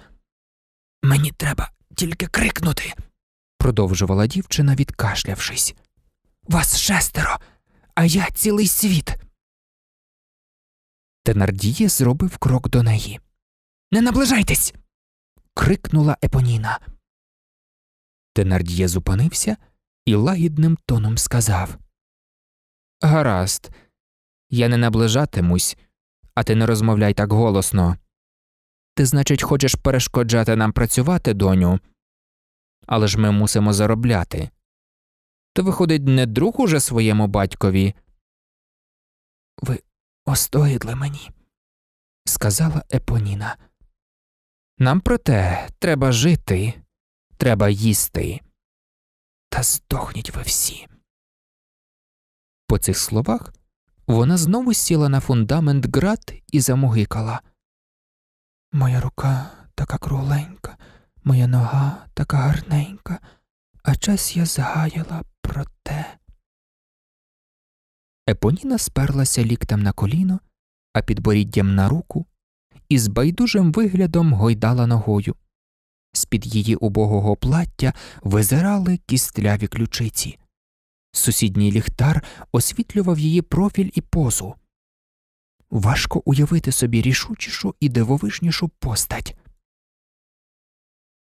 Speaker 1: Мені треба тільки крикнути, продовжувала дівчина, відкашлявшись.
Speaker 2: Вас шестеро, а я цілий світ. Тенардіє зробив крок до неї. Не наближайтесь. крикнула Епоніна. Тенардіє зупинився і лагідним тоном сказав Гаразд,
Speaker 1: я не наближатимусь, а ти не розмовляй так голосно. Ти, значить, хочеш перешкоджати нам працювати, доню, але ж ми мусимо
Speaker 2: заробляти. То, виходить, не друг уже своєму батькові. Ви Остогідли мені, сказала Епоніна. Нам проте треба жити, треба їсти. Та здохніть ви всі. По цих словах вона знову сіла на фундамент град і замугикала. Моя рука така кругленька, моя нога така гарненька, а час я згаяла про те. Епоніна
Speaker 1: сперлася ліктем на коліно, а підборіддям на руку і з байдужим виглядом гойдала ногою. З під її убогого плаття визирали кістляві ключиці. Сусідній ліхтар освітлював її профіль і позу. Важко уявити собі рішучішу і дивовижнішу постать.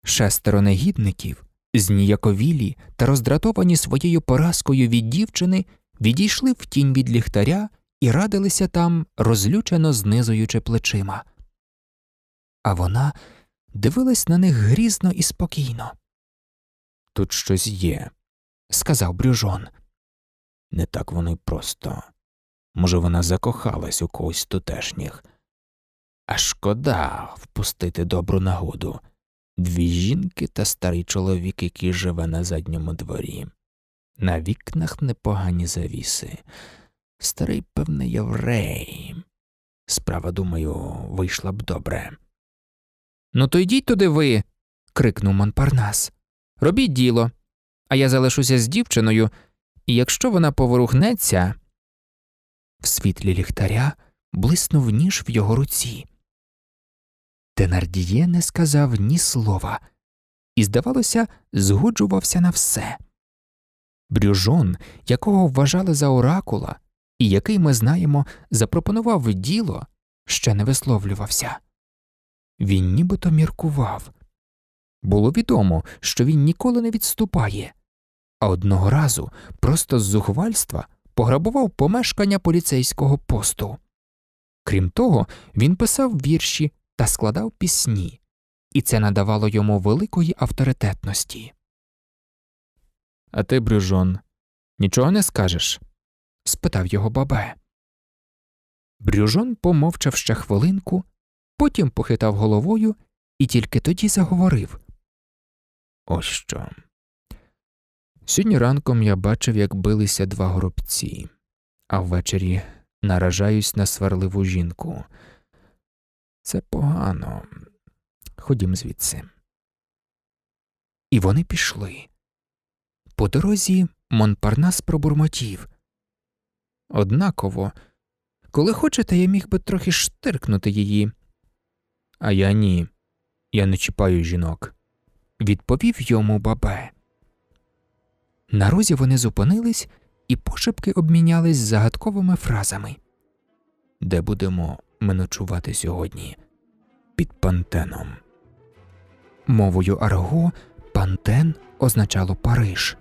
Speaker 1: Шестеро негідників, зніяковілі та роздратовані своєю поразкою від дівчини, відійшли в тінь від ліхтаря і радилися там, розлючено знизуючи плечима. А
Speaker 2: вона дивилась на них грізно і спокійно. Тут щось є, сказав Брюжон. Не так воно й просто. Може, вона закохалась у когось тутешніх. А шкода
Speaker 1: впустити добру нагоду дві жінки та старий чоловік, який живе на задньому дворі. На вікнах непогані завіси. Старий, певне, єврей. Справа, думаю, вийшла б добре. Ну, то йдіть туди ви. крикнув Монпарнас. Робіть діло, а я залишуся з дівчиною, і якщо вона поворухнеться.
Speaker 2: В світлі ліхтаря блиснув ніж в його руці.
Speaker 1: Тенардіє не сказав ні слова, і, здавалося, згоджувався на все. Брюжон, якого вважали за оракула, і який ми знаємо, запропонував діло, ще не висловлювався. Він нібито міркував. Було відомо, що він ніколи не відступає, а одного разу просто з зухвальства пограбував помешкання поліцейського посту. Крім того, він писав вірші та складав пісні, і це надавало йому великої авторитетності. А ти, Брюжон, нічого не скажеш? спитав його бабе.
Speaker 2: Брюжон помовчав ще хвилинку, потім похитав головою і тільки тоді заговорив. Ось що.
Speaker 1: Сьогодні ранком я бачив, як билися два горобці, а ввечері наражаюсь на сварливу жінку. Це погано. Ходім звідси. І вони пішли. По дорозі Монпарнас пробурмотів. Однаково, коли хочете, я міг би трохи штиркнути її. А я ні, я не чіпаю жінок, відповів йому бабе. На розі вони зупинились і пошепки обмінялись загадковими фразами. Де будемо ми ночувати сьогодні? Під пантеном. Мовою Арго пантен означало Париж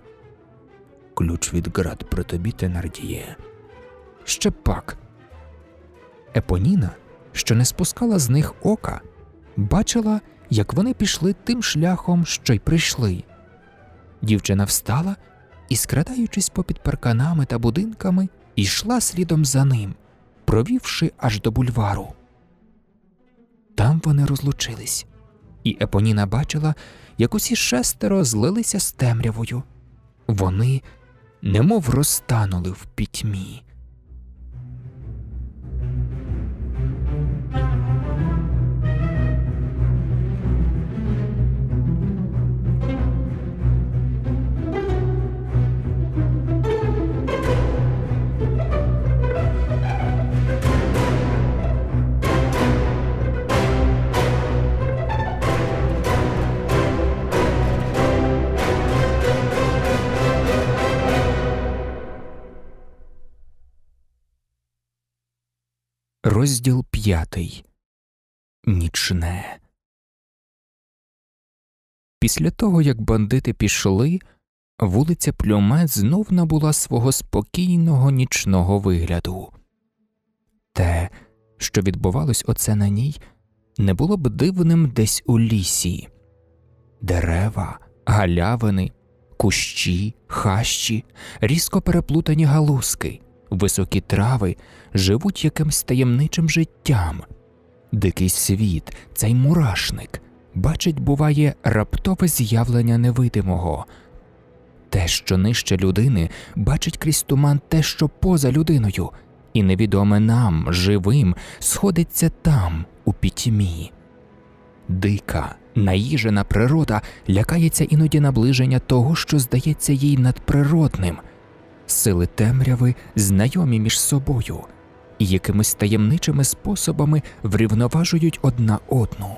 Speaker 1: ключ від град при тобі Тенардіє. Ще пак. Епоніна, що не спускала з них ока, бачила, як вони пішли тим шляхом, що й прийшли. Дівчина встала і, скрадаючись попід парканами та будинками, йшла слідом за ним, провівши аж до бульвару. Там вони розлучились, і Епоніна бачила, як усі шестеро злилися з темрявою. Вони немов розтанули в пітьмі.
Speaker 2: Розділ п'ятий Нічне. Після того, як бандити пішли,
Speaker 1: вулиця Плюме знов набула свого спокійного нічного вигляду. Те, що відбувалось оце на ній, не було б дивним десь у лісі дерева, галявини, кущі, хащі, різко переплутані галузки високі трави живуть якимсь таємничим життям. Дикий світ, цей мурашник, бачить, буває раптове з'явлення невидимого. Те, що нижче людини, бачить крізь туман те, що поза людиною, і невідоме нам, живим, сходиться там, у пітьмі. Дика, наїжена природа лякається іноді наближення того, що здається їй надприродним сили темряви знайомі між собою і якимись таємничими способами врівноважують одна одну.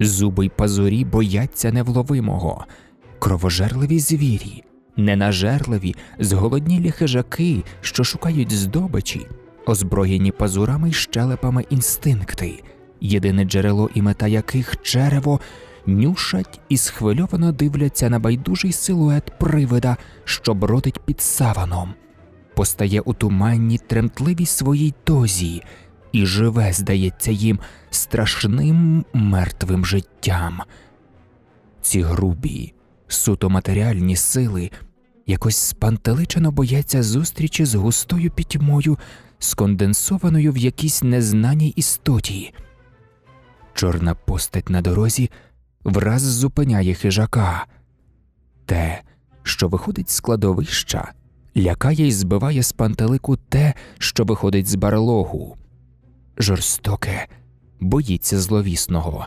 Speaker 1: Зуби й пазурі бояться невловимого, кровожерливі звірі, ненажерливі, зголоднілі хижаки, що шукають здобичі, озброєні пазурами й щелепами інстинкти, єдине джерело і мета яких черево нюшать і схвильовано дивляться на байдужий силует привида, що бродить під саваном, постає у туманні тремтливій своїй дозі і живе, здається їм, страшним мертвим життям. Ці грубі, суто матеріальні сили якось спантеличено бояться зустрічі з густою пітьмою, сконденсованою в якійсь незнаній істоті. Чорна постать на дорозі враз зупиняє хижака. Те, що виходить з кладовища, лякає й збиває з пантелику те, що виходить з барлогу. Жорстоке, боїться зловісного.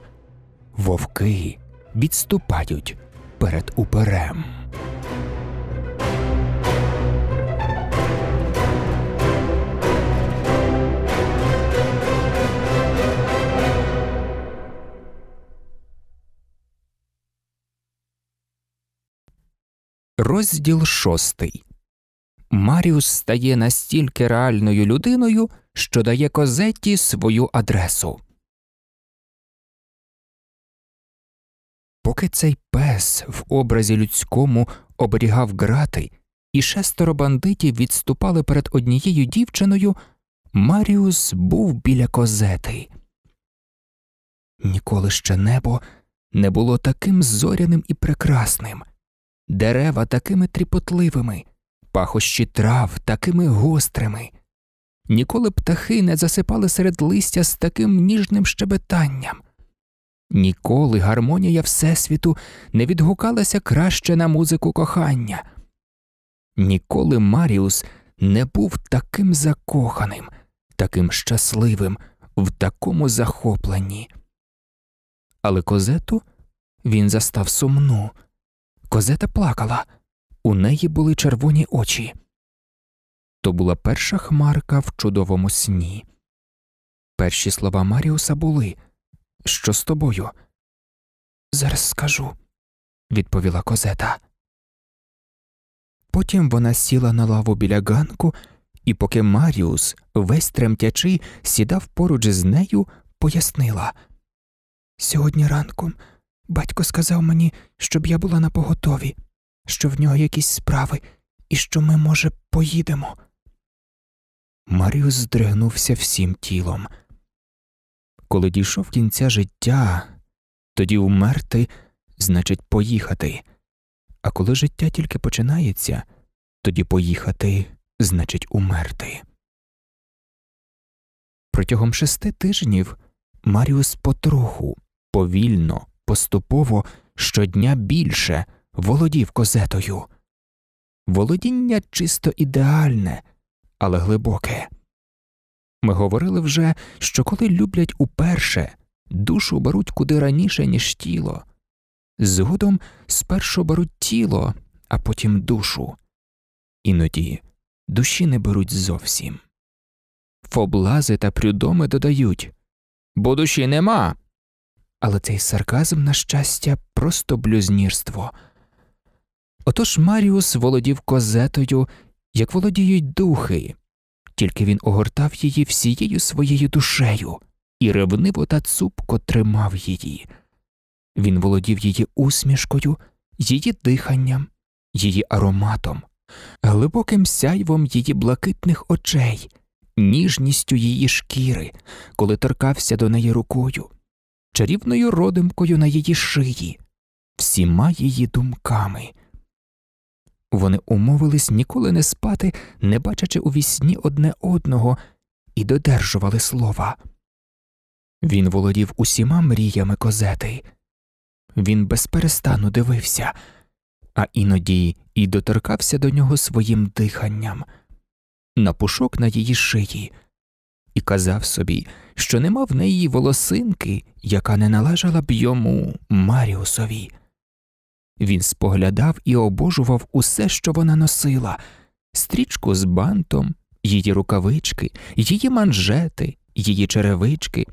Speaker 1: Вовки відступають перед уперем. Розділ шостий. Маріус стає настільки реальною людиною,
Speaker 2: що дає Козетті свою адресу. Поки цей пес в образі людському оберігав
Speaker 1: грати, і шестеро бандитів відступали перед однією дівчиною, Маріус був біля козети. Ніколи ще небо не було таким зоряним і прекрасним дерева такими тріпотливими, пахощі трав такими гострими. Ніколи птахи не засипали серед листя з таким ніжним щебетанням. Ніколи гармонія Всесвіту не відгукалася краще на музику кохання. Ніколи Маріус не був таким закоханим, таким щасливим, в такому захопленні. Але козету він застав сумну, Козета плакала, у неї були червоні очі. То була перша хмарка в чудовому
Speaker 2: сні. Перші слова Маріуса були Що з тобою? Зараз скажу, відповіла Козета.
Speaker 1: Потім вона сіла на лаву біля ганку, і, поки Маріус, весь тремтячий, сідав поруч з нею, пояснила Сьогодні ранком Батько сказав мені, щоб я була напоготові, що в нього якісь справи і що ми, може, поїдемо. Маріус здригнувся всім тілом. Коли дійшов кінця життя, тоді умерти значить поїхати, а коли життя тільки
Speaker 2: починається, тоді поїхати значить умерти. Протягом шести тижнів Маріус потроху
Speaker 1: повільно поступово щодня більше володів козетою. Володіння чисто ідеальне, але глибоке. Ми говорили вже, що коли люблять уперше, душу беруть куди раніше, ніж тіло. Згодом спершу беруть тіло, а потім душу. Іноді душі не беруть зовсім. Фоблази та прюдоми додають бо душі нема але цей сарказм, на щастя, просто блюзнірство. Отож Маріус володів козетою, як володіють духи, тільки він огортав її всією своєю душею і ревниво та цупко тримав її. Він володів її усмішкою, її диханням, її ароматом, глибоким сяйвом її блакитних очей, ніжністю її шкіри, коли торкався до неї рукою, чарівною родимкою на її шиї, всіма її думками. Вони умовились ніколи не спати, не бачачи у вісні одне одного, і додержували слова. Він володів усіма мріями козети, він безперестану дивився, а іноді і доторкався до нього своїм диханням, на пушок на її шиї, і казав собі, що нема в неї волосинки, яка не належала б йому Маріусові. Він споглядав і обожував усе, що вона носила стрічку з бантом, її рукавички, її манжети, її черевички,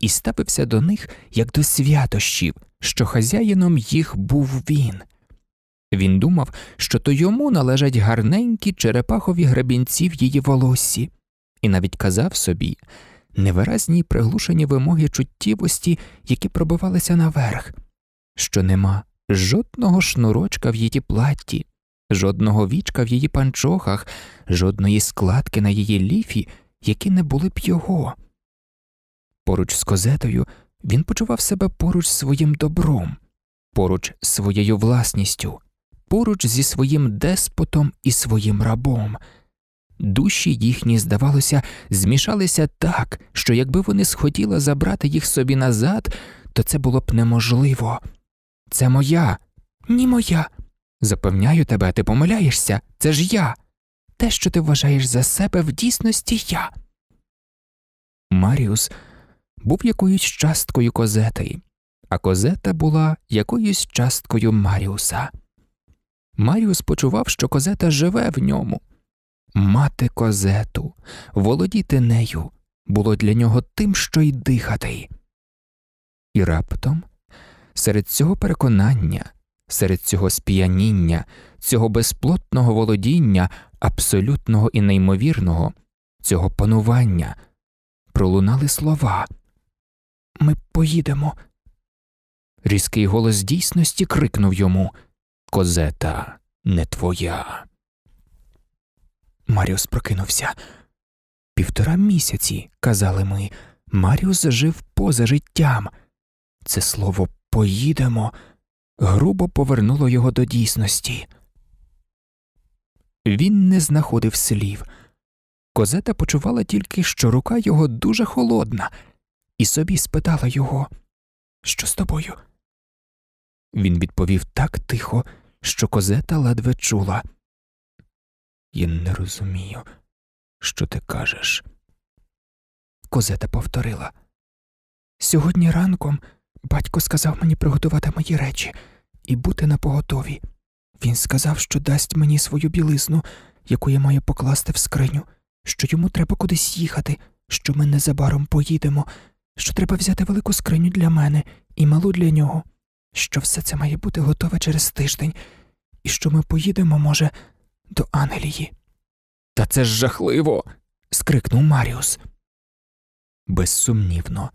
Speaker 1: і ставився до них як до святощів, що хазяїном їх був він. Він думав, що то йому належать гарненькі черепахові гребінці в її волосі і навіть казав собі невиразні приглушені вимоги чуттівості, які пробивалися наверх, що нема жодного шнурочка в її платті, жодного вічка в її панчохах, жодної складки на її ліфі, які не були б його. Поруч з козетою він почував себе поруч своїм добром, поруч своєю власністю, поруч зі своїм деспотом і своїм рабом. Душі їхні, здавалося, змішалися так, що якби вони схотіли забрати їх собі назад, то це було б неможливо. Це моя, ні моя. Запевняю тебе, ти помиляєшся, це ж я. Те, що ти вважаєш за себе, в дійсності я. Маріус був якоюсь часткою козети, а козета була якоюсь часткою Маріуса. Маріус почував, що козета живе в ньому мати козету, володіти нею було для нього тим, що й дихати. І раптом серед цього переконання, серед цього сп'яніння, цього безплотного володіння, абсолютного і неймовірного, цього панування пролунали слова Ми поїдемо. Різкий голос дійсності крикнув йому Козета не твоя. Маріус прокинувся. Півтора місяці, казали ми, Маріус жив поза життям. Це слово поїдемо грубо повернуло його до дійсності. Він не знаходив слів. Козета почувала тільки, що рука його дуже холодна, і собі спитала його, що з
Speaker 3: тобою?
Speaker 2: Він відповів так тихо, що козета ледве чула.
Speaker 3: Я не розумію, що ти кажеш. Козета повторила. Сьогодні ранком батько
Speaker 1: сказав мені приготувати мої речі і бути на поготові. Він сказав, що дасть мені свою білизну, яку я маю покласти в скриню, що йому треба кудись їхати, що ми незабаром поїдемо, що треба взяти велику скриню для мене і малу для нього, що все це має бути готове через тиждень, і що ми поїдемо, може, до Ангелії. Та це ж жахливо. скрикнув Маріус. Безсумнівно,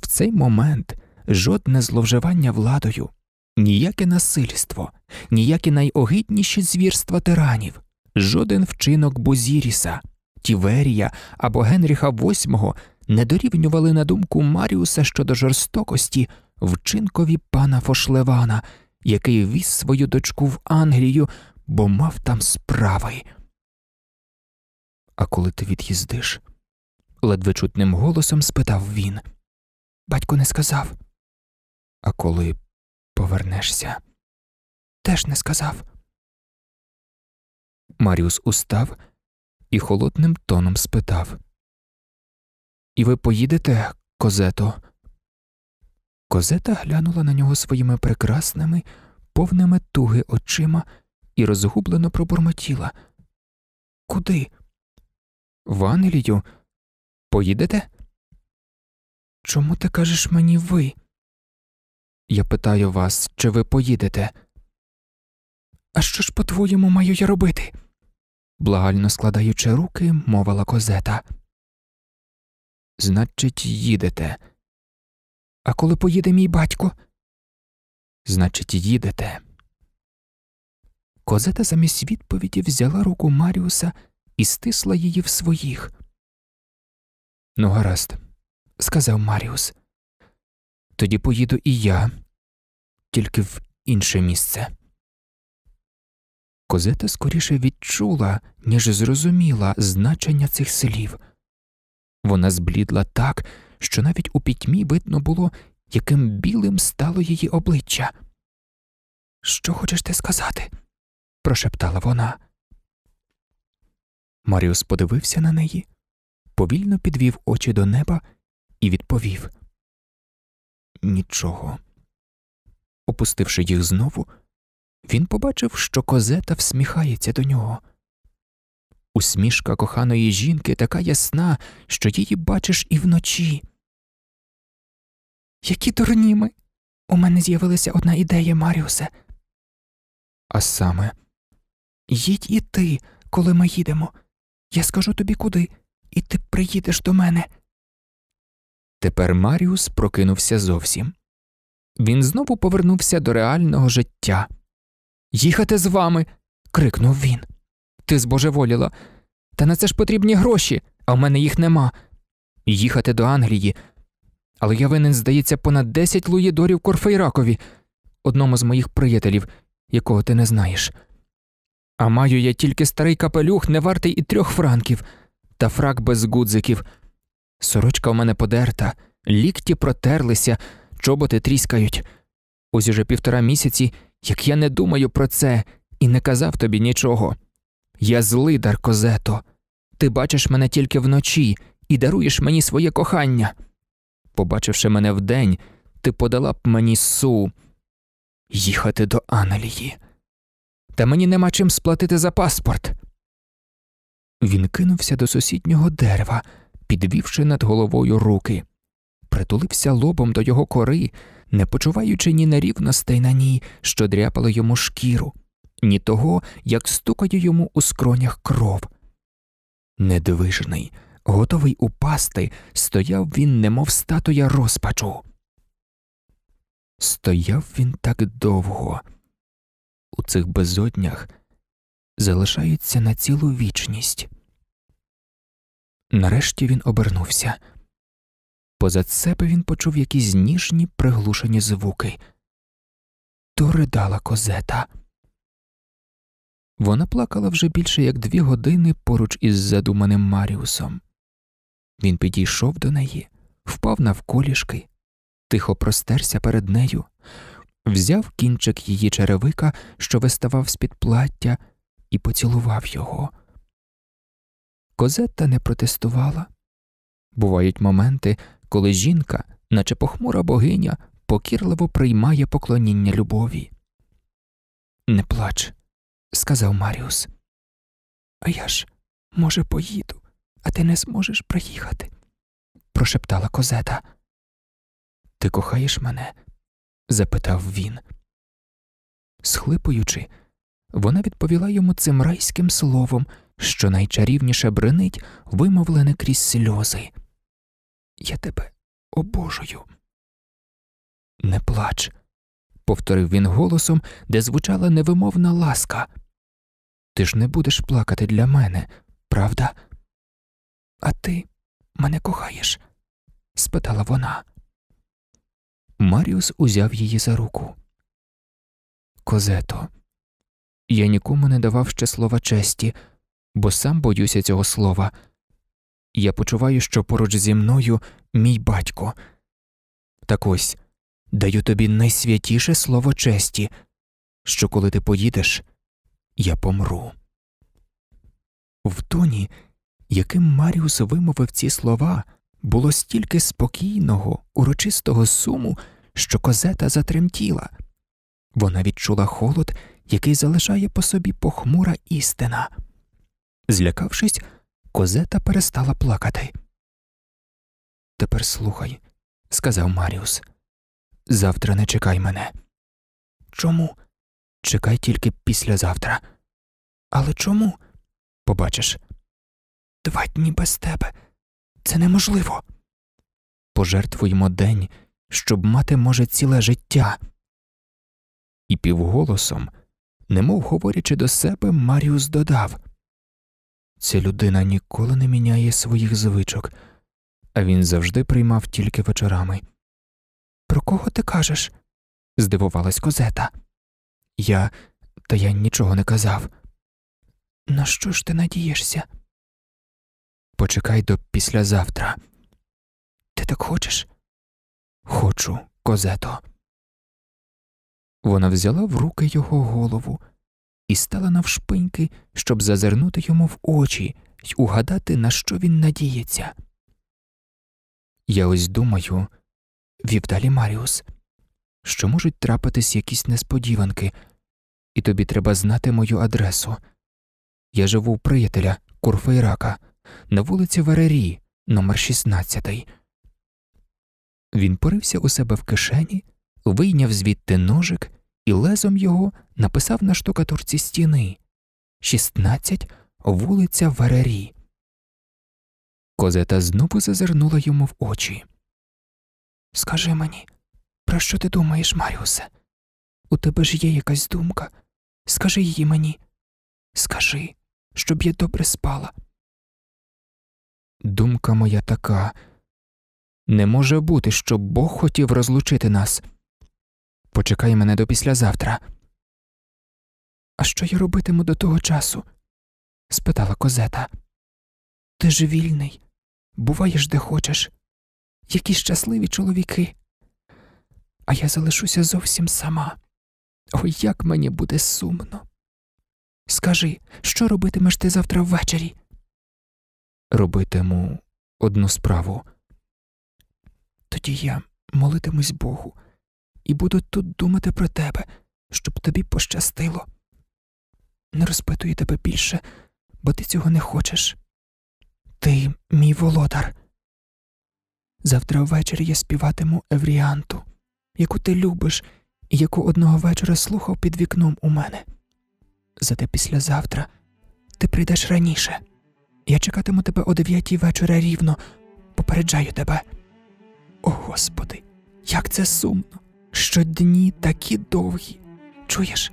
Speaker 1: в цей момент жодне зловживання владою, ніяке насильство, ніякі найогидніші звірства тиранів, жоден вчинок Бузіріса, Тіверія або Генріха VIII не дорівнювали на думку Маріуса щодо жорстокості вчинкові пана Фошлевана, який віз свою дочку в Англію бо мав
Speaker 2: там справи. А коли ти від'їздиш? ледве чутним голосом спитав він. Батько не сказав.
Speaker 3: А коли повернешся? Теж не сказав. Маріус устав і холодним тоном спитав
Speaker 2: І ви поїдете, козето? Козета глянула
Speaker 1: на нього своїми прекрасними, повними туги очима і розгублено
Speaker 2: пробурмотіла. Куди? В Англію? Поїдете? Чому ти кажеш мені ви? Я питаю вас, чи ви поїдете. А що ж, по твоєму, маю я робити?
Speaker 1: благально складаючи руки, мовила козета.
Speaker 2: Значить, їдете. А коли поїде мій батько? Значить, їдете. Козета замість відповіді взяла руку Маріуса і стисла її в своїх. Ну, гаразд, сказав Маріус. Тоді поїду і я, тільки в інше місце. Козета скоріше відчула, ніж зрозуміла значення цих слів.
Speaker 1: Вона зблідла так, що навіть у пітьмі видно було, яким білим стало
Speaker 2: її обличчя. Що хочеш ти сказати? прошептала вона. Маріус подивився на неї, повільно підвів очі до неба і відповів Нічого. Опустивши їх знову, він побачив, що козета всміхається до нього. Усмішка коханої жінки така ясна, що її бачиш і вночі. Які дурні ми! У мене з'явилася одна ідея, Маріусе. А саме. Їдь і ти, коли ми їдемо. Я скажу тобі куди, і ти приїдеш до мене.
Speaker 1: Тепер Маріус прокинувся зовсім. Він знову повернувся до реального життя. Їхати з вами. крикнув він. Ти збожеволіла. Та на це ж потрібні гроші, а в мене їх нема. Їхати до Англії. Але я винен, здається, понад десять луїдорів Корфейракові, одному з моїх приятелів, якого ти не знаєш. А маю я тільки старий капелюх, не вартий і трьох франків, та фрак без гудзиків. Сорочка у мене подерта, лікті протерлися, чоботи тріскають. Ось уже півтора місяці, як я не думаю про це і не казав тобі нічого. Я злий, Даркозето. Ти бачиш мене тільки вночі і даруєш мені своє кохання. Побачивши мене вдень, ти подала б мені су їхати до Аналії. Та мені нема чим сплатити за паспорт. Він кинувся до сусіднього дерева, підвівши над головою руки, притулився лобом до його кори, не почуваючи ні нерівностей на ній, що дряпало йому шкіру, ні того, як стукає йому у скронях кров. Недвижний, готовий упасти, стояв він, немов статуя розпачу.
Speaker 2: Стояв він так довго цих безоднях залишаються на цілу вічність. Нарешті він обернувся. Позад себе він почув якісь ніжні приглушені звуки.
Speaker 3: То ридала козета.
Speaker 2: Вона плакала вже більше як дві години поруч із задуманим Маріусом.
Speaker 1: Він підійшов до неї, впав навколішки, тихо простерся перед нею взяв кінчик її черевика, що виставав з під плаття, і поцілував його. Козетта не протестувала. Бувають моменти, коли жінка, наче похмура богиня, покірливо приймає поклоніння любові. Не плач, сказав Маріус.
Speaker 2: А я ж, може, поїду, а ти не зможеш приїхати, прошептала козета. Ти кохаєш мене? запитав він. Схлипуючи, вона відповіла йому
Speaker 1: цим райським словом, що найчарівніше бренить, вимовлене крізь сльози.
Speaker 3: Я тебе обожую.
Speaker 2: Не плач, повторив він голосом, де звучала невимовна ласка. Ти ж не будеш плакати для мене, правда? А ти мене кохаєш? спитала вона. Маріус узяв її за руку. Козето, я нікому не давав ще
Speaker 1: слова честі, бо сам боюся цього слова. Я почуваю, що поруч зі мною мій батько. Так ось даю тобі найсвятіше слово честі, що коли ти поїдеш, я помру. В тоні, яким Маріус вимовив ці слова, було стільки спокійного, урочистого суму що козета затремтіла. Вона відчула холод, який залишає по собі похмура
Speaker 2: істина. Злякавшись, козета перестала плакати. Тепер слухай, сказав Маріус. Завтра не чекай мене. Чому? Чекай тільки післязавтра. Але чому? Побачиш. Два дні без тебе. Це неможливо.
Speaker 1: Пожертвуємо день, щоб мати, може, ціле життя. І півголосом, немов говорячи до себе, Маріус додав Ця людина ніколи не міняє своїх звичок, а він завжди приймав тільки вечорами. Про кого ти кажеш?
Speaker 2: здивувалась козета. Я та я нічого не казав. На що ж ти надієшся? Почекай до післязавтра. Ти так хочеш? Хочу, козето. Вона взяла в руки його голову і стала навшпиньки,
Speaker 1: щоб зазирнути йому в очі й угадати, на що він надіється. Я ось думаю, вів далі Маріус, що можуть трапитись якісь несподіванки, і тобі треба знати мою адресу. Я живу у приятеля Курфейрака на вулиці Верері, номер 16. Він порився у себе в кишені, вийняв звідти ножик і лезом його написав на штукатурці стіни 16 вулиця Варарі. Козета знову
Speaker 2: зазирнула йому в очі. Скажи мені, про що ти думаєш, Маріусе? У тебе ж є якась думка. Скажи її мені. Скажи, щоб я добре спала. Думка моя така. Не може бути, щоб Бог хотів розлучити нас. Почекай мене до післязавтра. А що я робитиму до того часу? спитала козета. Ти ж вільний, буваєш де хочеш. Які щасливі чоловіки. А я залишуся зовсім сама. Ой, як мені буде сумно. Скажи, що робитимеш ти завтра ввечері? Робитиму одну справу. Тоді я молитимусь Богу і буду тут думати про тебе, щоб тобі пощастило. Не розпитую
Speaker 1: тебе більше, бо ти цього не хочеш. Ти мій володар. Завтра ввечері я співатиму Евріанту, яку ти любиш і яку одного вечора слухав під вікном у мене. Зате післязавтра ти прийдеш раніше. Я чекатиму тебе о дев'ятій вечора рівно, попереджаю тебе. О Господи, як це сумно! Що дні такі довгі. Чуєш,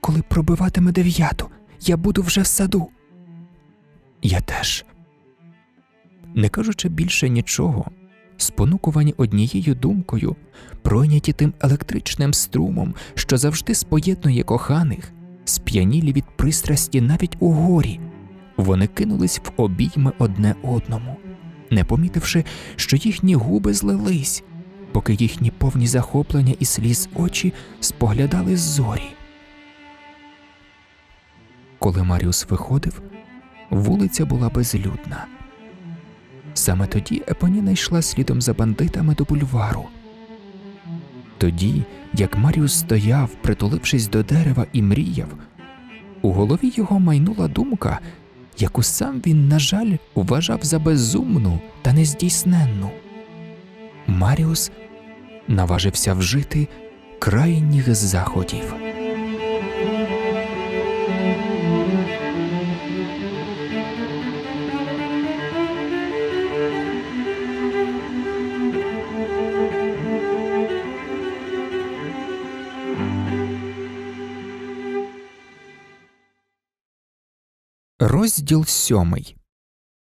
Speaker 1: коли пробиватиме дев'яту, я буду вже в саду. Я теж. Не кажучи більше нічого, спонукувані однією думкою, пройняті тим електричним струмом, що завжди споєднує коханих, сп'янілі від пристрасті навіть у горі, вони кинулись в обійми одне одному не помітивши, що їхні губи злились, поки їхні повні захоплення і сліз очі споглядали з зорі. Коли Маріус виходив, вулиця була безлюдна. Саме тоді Епоніна йшла слідом за бандитами до бульвару. Тоді, як Маріус стояв, притулившись до дерева і мріяв, у голові його майнула думка, яку сам він, на жаль, вважав за безумну та нездійсненну. Маріус наважився вжити крайніх заходів.
Speaker 2: Розділ сьомий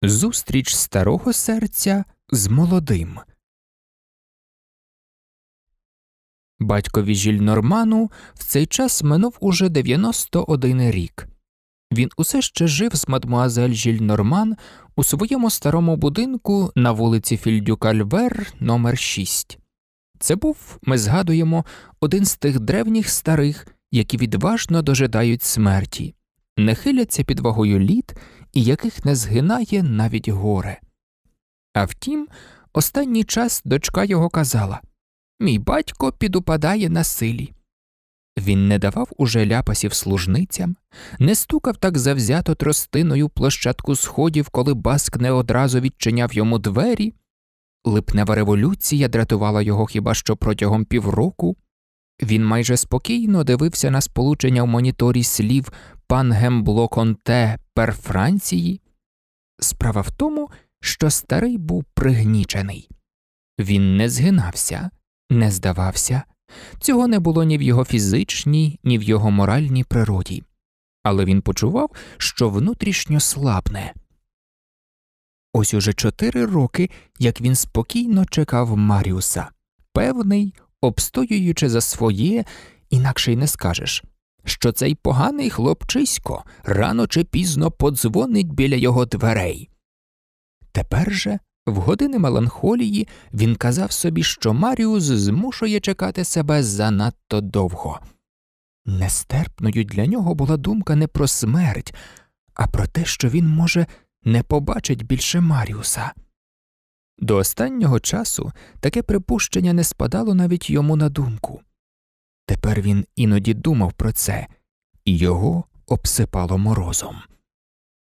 Speaker 2: Зустріч старого серця з молодим. Батькові жільнорману в цей час минув уже 91 рік.
Speaker 1: Він усе ще жив з мадмуазель Жільнорман у своєму старому будинку на вулиці Фільдюкальвер номер 6 Це був, ми згадуємо, один з тих древніх старих, які відважно дожидають смерті не хиляться під вагою літ, і яких не згинає навіть горе. А втім, останній час дочка його казала Мій батько підупадає на силі. Він не давав уже ляпасів служницям, не стукав так завзято тростиною площадку сходів, коли баск не одразу відчиняв йому двері. Липнева революція дратувала його хіба що протягом півроку. Він майже спокійно дивився на сполучення в моніторі слів пангемблоконте пер Франції. Справа в тому, що старий був пригнічений. Він не згинався, не здавався. Цього не було ні в його фізичній, ні в його моральній природі, але він почував, що внутрішньо слабне. Ось уже чотири роки, як він спокійно чекав Маріуса, певний обстоюючи за своє, інакше й не скажеш, що цей поганий хлопчисько рано чи пізно подзвонить біля його дверей. Тепер же, в години меланхолії, він казав собі, що Маріус змушує чекати себе занадто довго. Нестерпною для нього була думка не про смерть, а про те, що він, може, не побачить більше Маріуса. До останнього часу таке припущення не спадало навіть йому на думку. Тепер він іноді думав про це, і його обсипало морозом.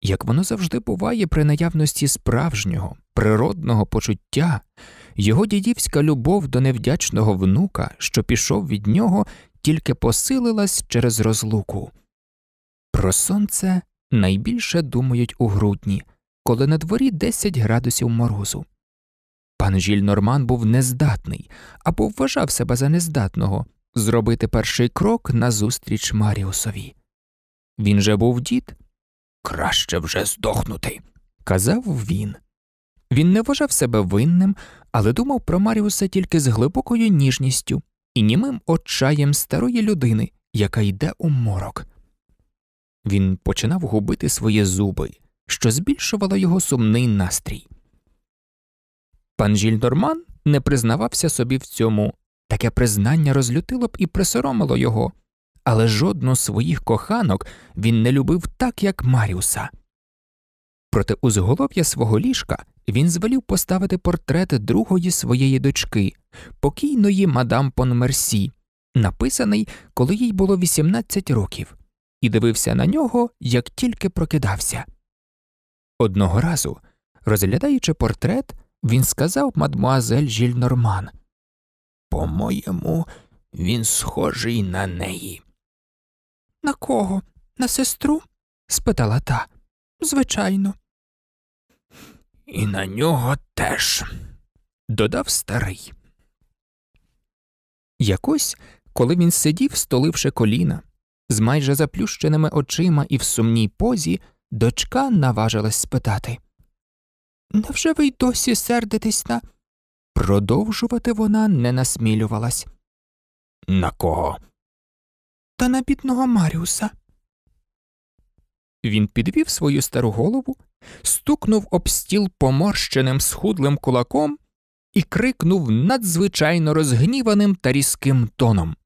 Speaker 1: Як воно завжди буває при наявності справжнього, природного почуття, його дідівська любов до невдячного внука, що пішов від нього, тільки посилилась через розлуку. Про сонце найбільше думають у грудні, коли на дворі 10 градусів морозу. Пан Жіль Норман був нездатний або вважав себе за нездатного зробити перший крок назустріч Маріусові. Він же був дід. Краще вже здохнути, казав він. Він не вважав себе винним, але думав про Маріуса тільки з глибокою ніжністю і німим отчаєм старої людини, яка йде у морок. Він починав губити свої зуби, що збільшувало його сумний настрій. Пан Жільдорман не признавався собі в цьому. Таке признання розлютило б і присоромило його, але жодну з своїх коханок він не любив так, як Маріуса. Проти узголов'я свого ліжка він звелів поставити портрет другої своєї дочки, покійної мадам Пон Мерсі, написаний, коли їй було 18 років, і дивився на нього, як тільки прокидався. Одного разу, розглядаючи портрет, він сказав мадмуазель Жільнорман. По моєму, він схожий на неї.
Speaker 2: На кого? На сестру? спитала та. Звичайно. І на нього теж, додав старий. Якось,
Speaker 1: коли він сидів, столивши коліна, з майже заплющеними очима і в сумній позі, дочка наважилась спитати Невже ви й досі
Speaker 2: сердитесь на.
Speaker 1: Продовжувати вона не насмілювалась. На кого? Та на бідного Маріуса. Він підвів свою стару голову, стукнув об стіл поморщеним схудлим кулаком і крикнув надзвичайно розгніваним та різким тоном.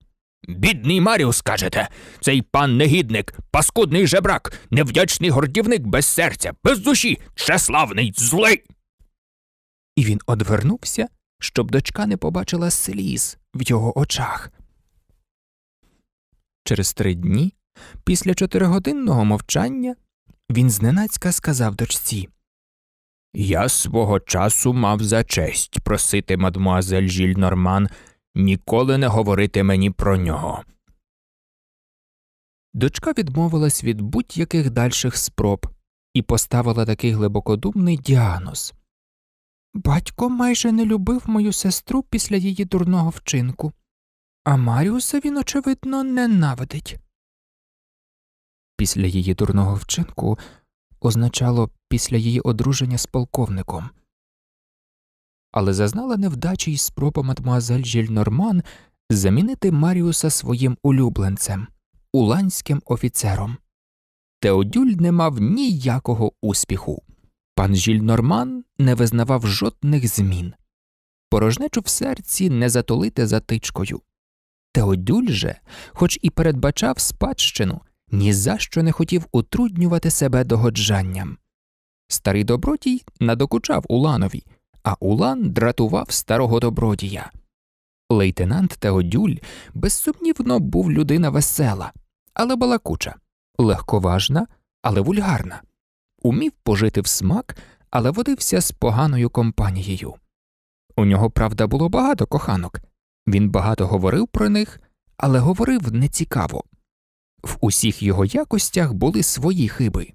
Speaker 1: Бідний Маріус, кажете, цей пан негідник, паскудний жебрак, невдячний гордівник без серця, без душі, чеславний, злий. І він одвернувся, щоб дочка не побачила сліз в його очах. Через три дні, після чотиригодинного мовчання, він зненацька сказав дочці Я свого часу мав за честь просити мадмуазель Жіль Норман ніколи не говорити мені про нього. Дочка відмовилась від будь яких дальших спроб і поставила такий глибокодумний діагноз Батько майже не любив мою сестру після її дурного вчинку, а Маріуса він, очевидно, ненавидить. Після її дурного вчинку означало після її одруження з полковником але зазнала невдачі й спроба мадмуазель Жільнорман замінити Маріуса своїм улюбленцем, уланським офіцером. Теодюль не мав ніякого успіху. Пан Жільнорман не визнавав жодних змін. Порожнечу в серці не затолити затичкою. Теодюль же, хоч і передбачав спадщину, ні за що не хотів утруднювати себе догоджанням. Старий добротій надокучав Уланові, а Улан дратував старого добродія. Лейтенант Теодюль безсумнівно був людина весела, але балакуча, легковажна, але вульгарна, умів пожити в смак, але водився з поганою компанією. У нього, правда, було багато коханок, він багато говорив про них, але говорив нецікаво. В усіх його якостях були свої хиби.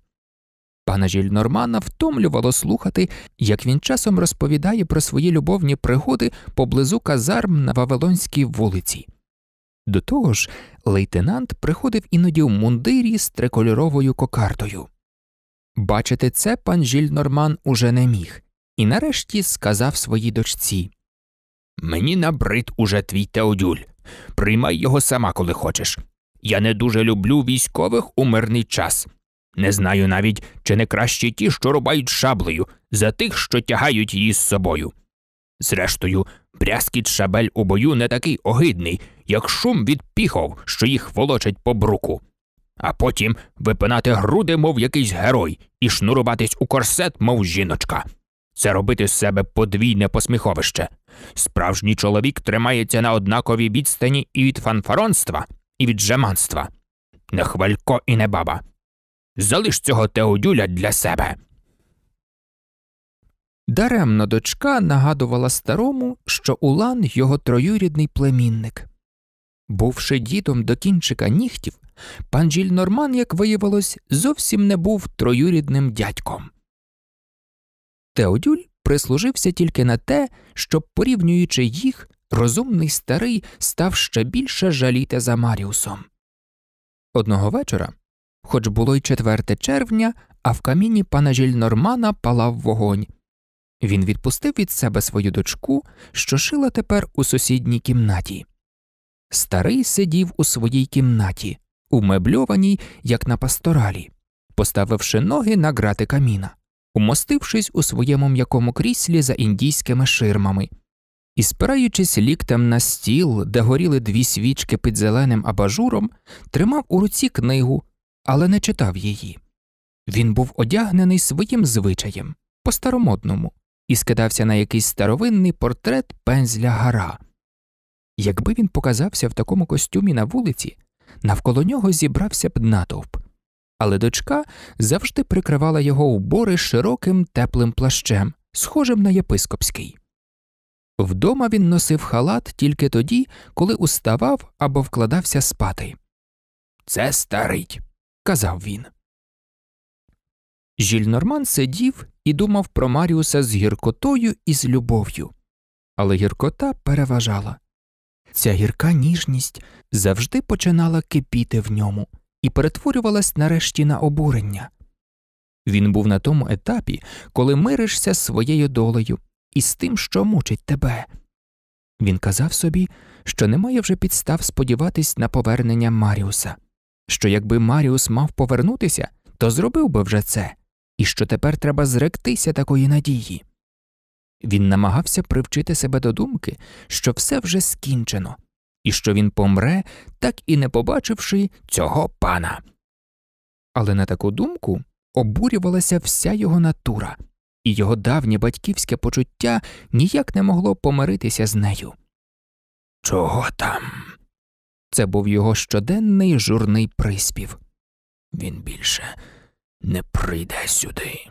Speaker 1: Пана Жіль Нормана втомлювало слухати, як він часом розповідає про свої любовні пригоди поблизу казарм на Вавилонській вулиці. До того ж, лейтенант приходив іноді в мундирі з трикольоровою кокардою. Бачити це пан Жіль Норман уже не міг, і нарешті сказав своїй дочці Мені набрид уже твій Теодюль. Приймай його сама, коли хочеш. Я не дуже люблю військових у мирний час. Не знаю навіть, чи не краще ті, що рубають шаблею, за тих, що тягають її з собою. Зрештою, брязкіт шабель у бою не такий огидний, як шум від піхов, що їх волочать по бруку. А потім випинати груди, мов якийсь герой, і шнуруватись у корсет, мов жіночка. Це робити з себе подвійне посміховище. Справжній чоловік тримається на однаковій відстані і від фанфаронства, і від жеманства. Не хвалько і не баба. Залиш цього теодюля для себе. Даремно дочка нагадувала старому, що Улан його троюрідний племінник. Бувши дідом до кінчика нігтів, пан Жіль Норман, як виявилось, зовсім не був троюрідним дядьком. Теодюль прислужився тільки на те, щоб, порівнюючи їх, розумний старий став ще більше жаліти за Маріусом. Одного вечора хоч було й 4 червня, а в каміні пана Жільнормана палав вогонь. Він відпустив від себе свою дочку, що шила тепер у сусідній кімнаті. Старий сидів у своїй кімнаті, умебльованій, як на пасторалі, поставивши ноги на грати каміна, умостившись у своєму м'якому кріслі за індійськими ширмами. І, спираючись ліктем на стіл, де горіли дві свічки під зеленим абажуром, тримав у руці книгу, але не читав її. Він був одягнений своїм звичаєм, по старомодному, і скидався на якийсь старовинний портрет пензля гара. Якби він показався в такому костюмі на вулиці, навколо нього зібрався б натовп, але дочка завжди прикривала його убори широким теплим плащем, схожим на єпископський. Вдома він носив халат тільки тоді, коли уставав або вкладався спати. Це старий, казав він. Жільнорман сидів і думав про Маріуса з гіркотою і з любов'ю, але гіркота переважала. Ця гірка ніжність завжди починала кипіти в ньому і перетворювалась нарешті на обурення. Він був на тому етапі, коли миришся своєю долею і з тим, що мучить тебе. Він казав собі, що немає вже підстав сподіватись на повернення Маріуса що якби Маріус мав повернутися, то зробив би вже це, і що тепер треба зректися такої надії. Він намагався привчити себе до думки, що все вже скінчено, і що він помре, так і не побачивши цього пана. Але на таку думку обурювалася вся його натура, і його давнє батьківське почуття ніяк не могло помиритися з нею. Чого там? Це був його щоденний журний приспів. Він більше не прийде сюди.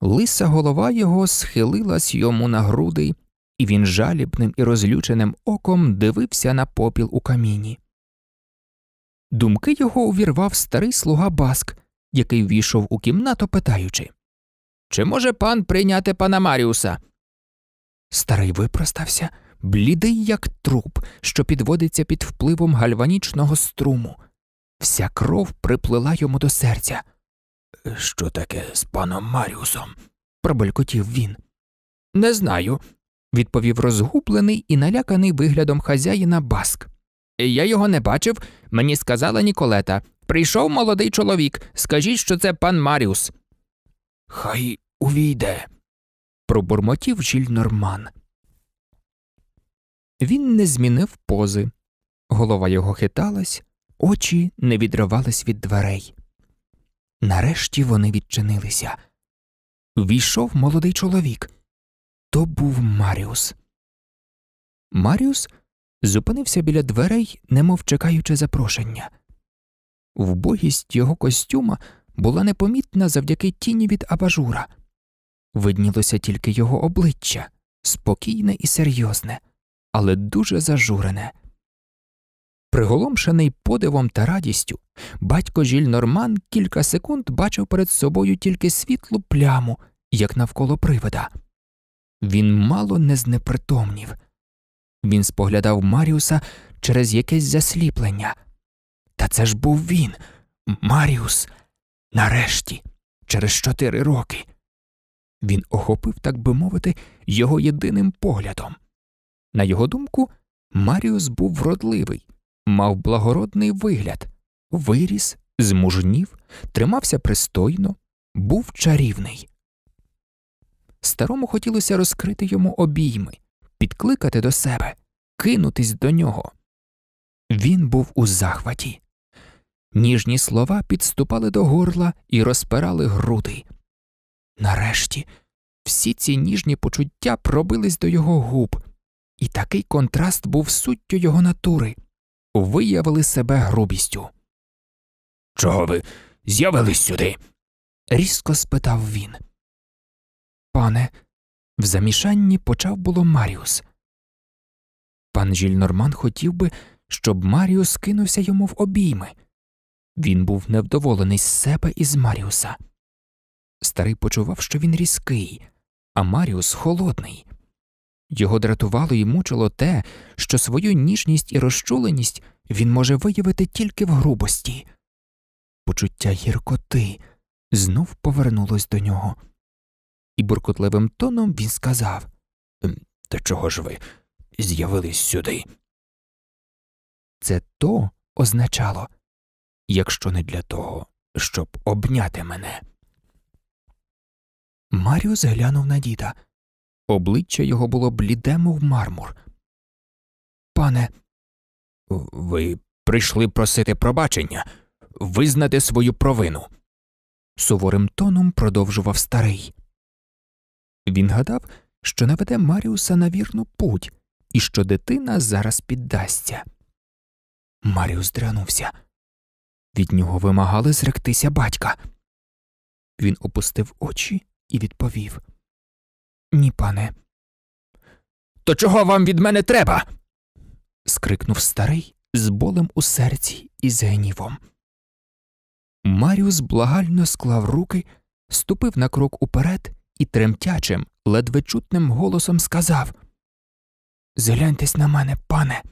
Speaker 1: Лиса голова його схилилась йому на груди, і він жалібним і розлюченим оком дивився на попіл у каміні. Думки його увірвав старий слуга Баск, який війшов у кімнату, питаючи Чи може пан прийняти пана Маріуса? Старий випростався блідий, як труп, що підводиться під впливом гальванічного струму. Вся кров приплила йому до серця. Що таке з паном Маріусом? пробелькотів він. Не знаю, відповів розгублений і наляканий виглядом хазяїна Баск. Я його не бачив, мені сказала Ніколета. Прийшов молодий чоловік. Скажіть, що це пан Маріус. Хай увійде, пробурмотів Жіль Норман. Він не змінив пози. Голова його хиталась, очі не відривались від дверей.
Speaker 2: Нарешті вони відчинилися. Війшов молодий чоловік. То був Маріус. Маріус зупинився біля дверей, немов чекаючи запрошення. Вбогість його костюма
Speaker 1: була непомітна завдяки тіні від абажура. Виднілося тільки його обличчя спокійне і серйозне але дуже зажурене. Приголомшений подивом та радістю, батько Жіль Норман кілька секунд бачив перед собою тільки світлу пляму, як навколо привида. Він мало не знепритомнів. Він споглядав Маріуса через якесь засліплення. Та це ж був він, Маріус, нарешті, через чотири роки. Він охопив, так би мовити, його єдиним поглядом. На його думку, Маріус був вродливий, мав благородний вигляд, виріс, змужнів, тримався пристойно, був чарівний. Старому хотілося розкрити йому обійми, підкликати до себе, кинутись до нього. Він був у захваті. Ніжні слова підступали до горла і розпирали груди. Нарешті всі ці ніжні почуття пробились до його губ і такий контраст був суттю його натури,
Speaker 2: виявили себе грубістю. Чого ви з'явились сюди? різко спитав він. Пане, в замішанні почав було Маріус. Пан Жільнорман хотів би,
Speaker 1: щоб Маріус кинувся йому в обійми. Він був невдоволений з себе і з Маріуса. Старий почував, що він різкий, а Маріус холодний. Його дратувало і мучило те, що свою ніжність і розчуленість він може виявити тільки в грубості. Почуття гіркоти знов повернулось до нього, і буркотливим тоном він
Speaker 2: сказав «Ем, Та чого ж ви з'явились сюди? Це то означало, якщо не для того, щоб обняти мене. Маріус глянув на діда. Обличчя його було бліде, мов мармур. Пане,
Speaker 1: ви прийшли просити пробачення, визнати свою провину. Суворим тоном продовжував старий. Він гадав, що наведе Маріуса на вірну путь і що дитина зараз піддасться.
Speaker 2: Маріус дрянувся. Від нього вимагали зректися батька. Він опустив очі і відповів. Ні, пане. То чого вам від мене треба? скрикнув старий з болем у серці і з гнівом. Маріус
Speaker 1: благально склав руки, ступив на крок уперед і тремтячим, ледве чутним
Speaker 2: голосом сказав Згляньтесь на мене, пане.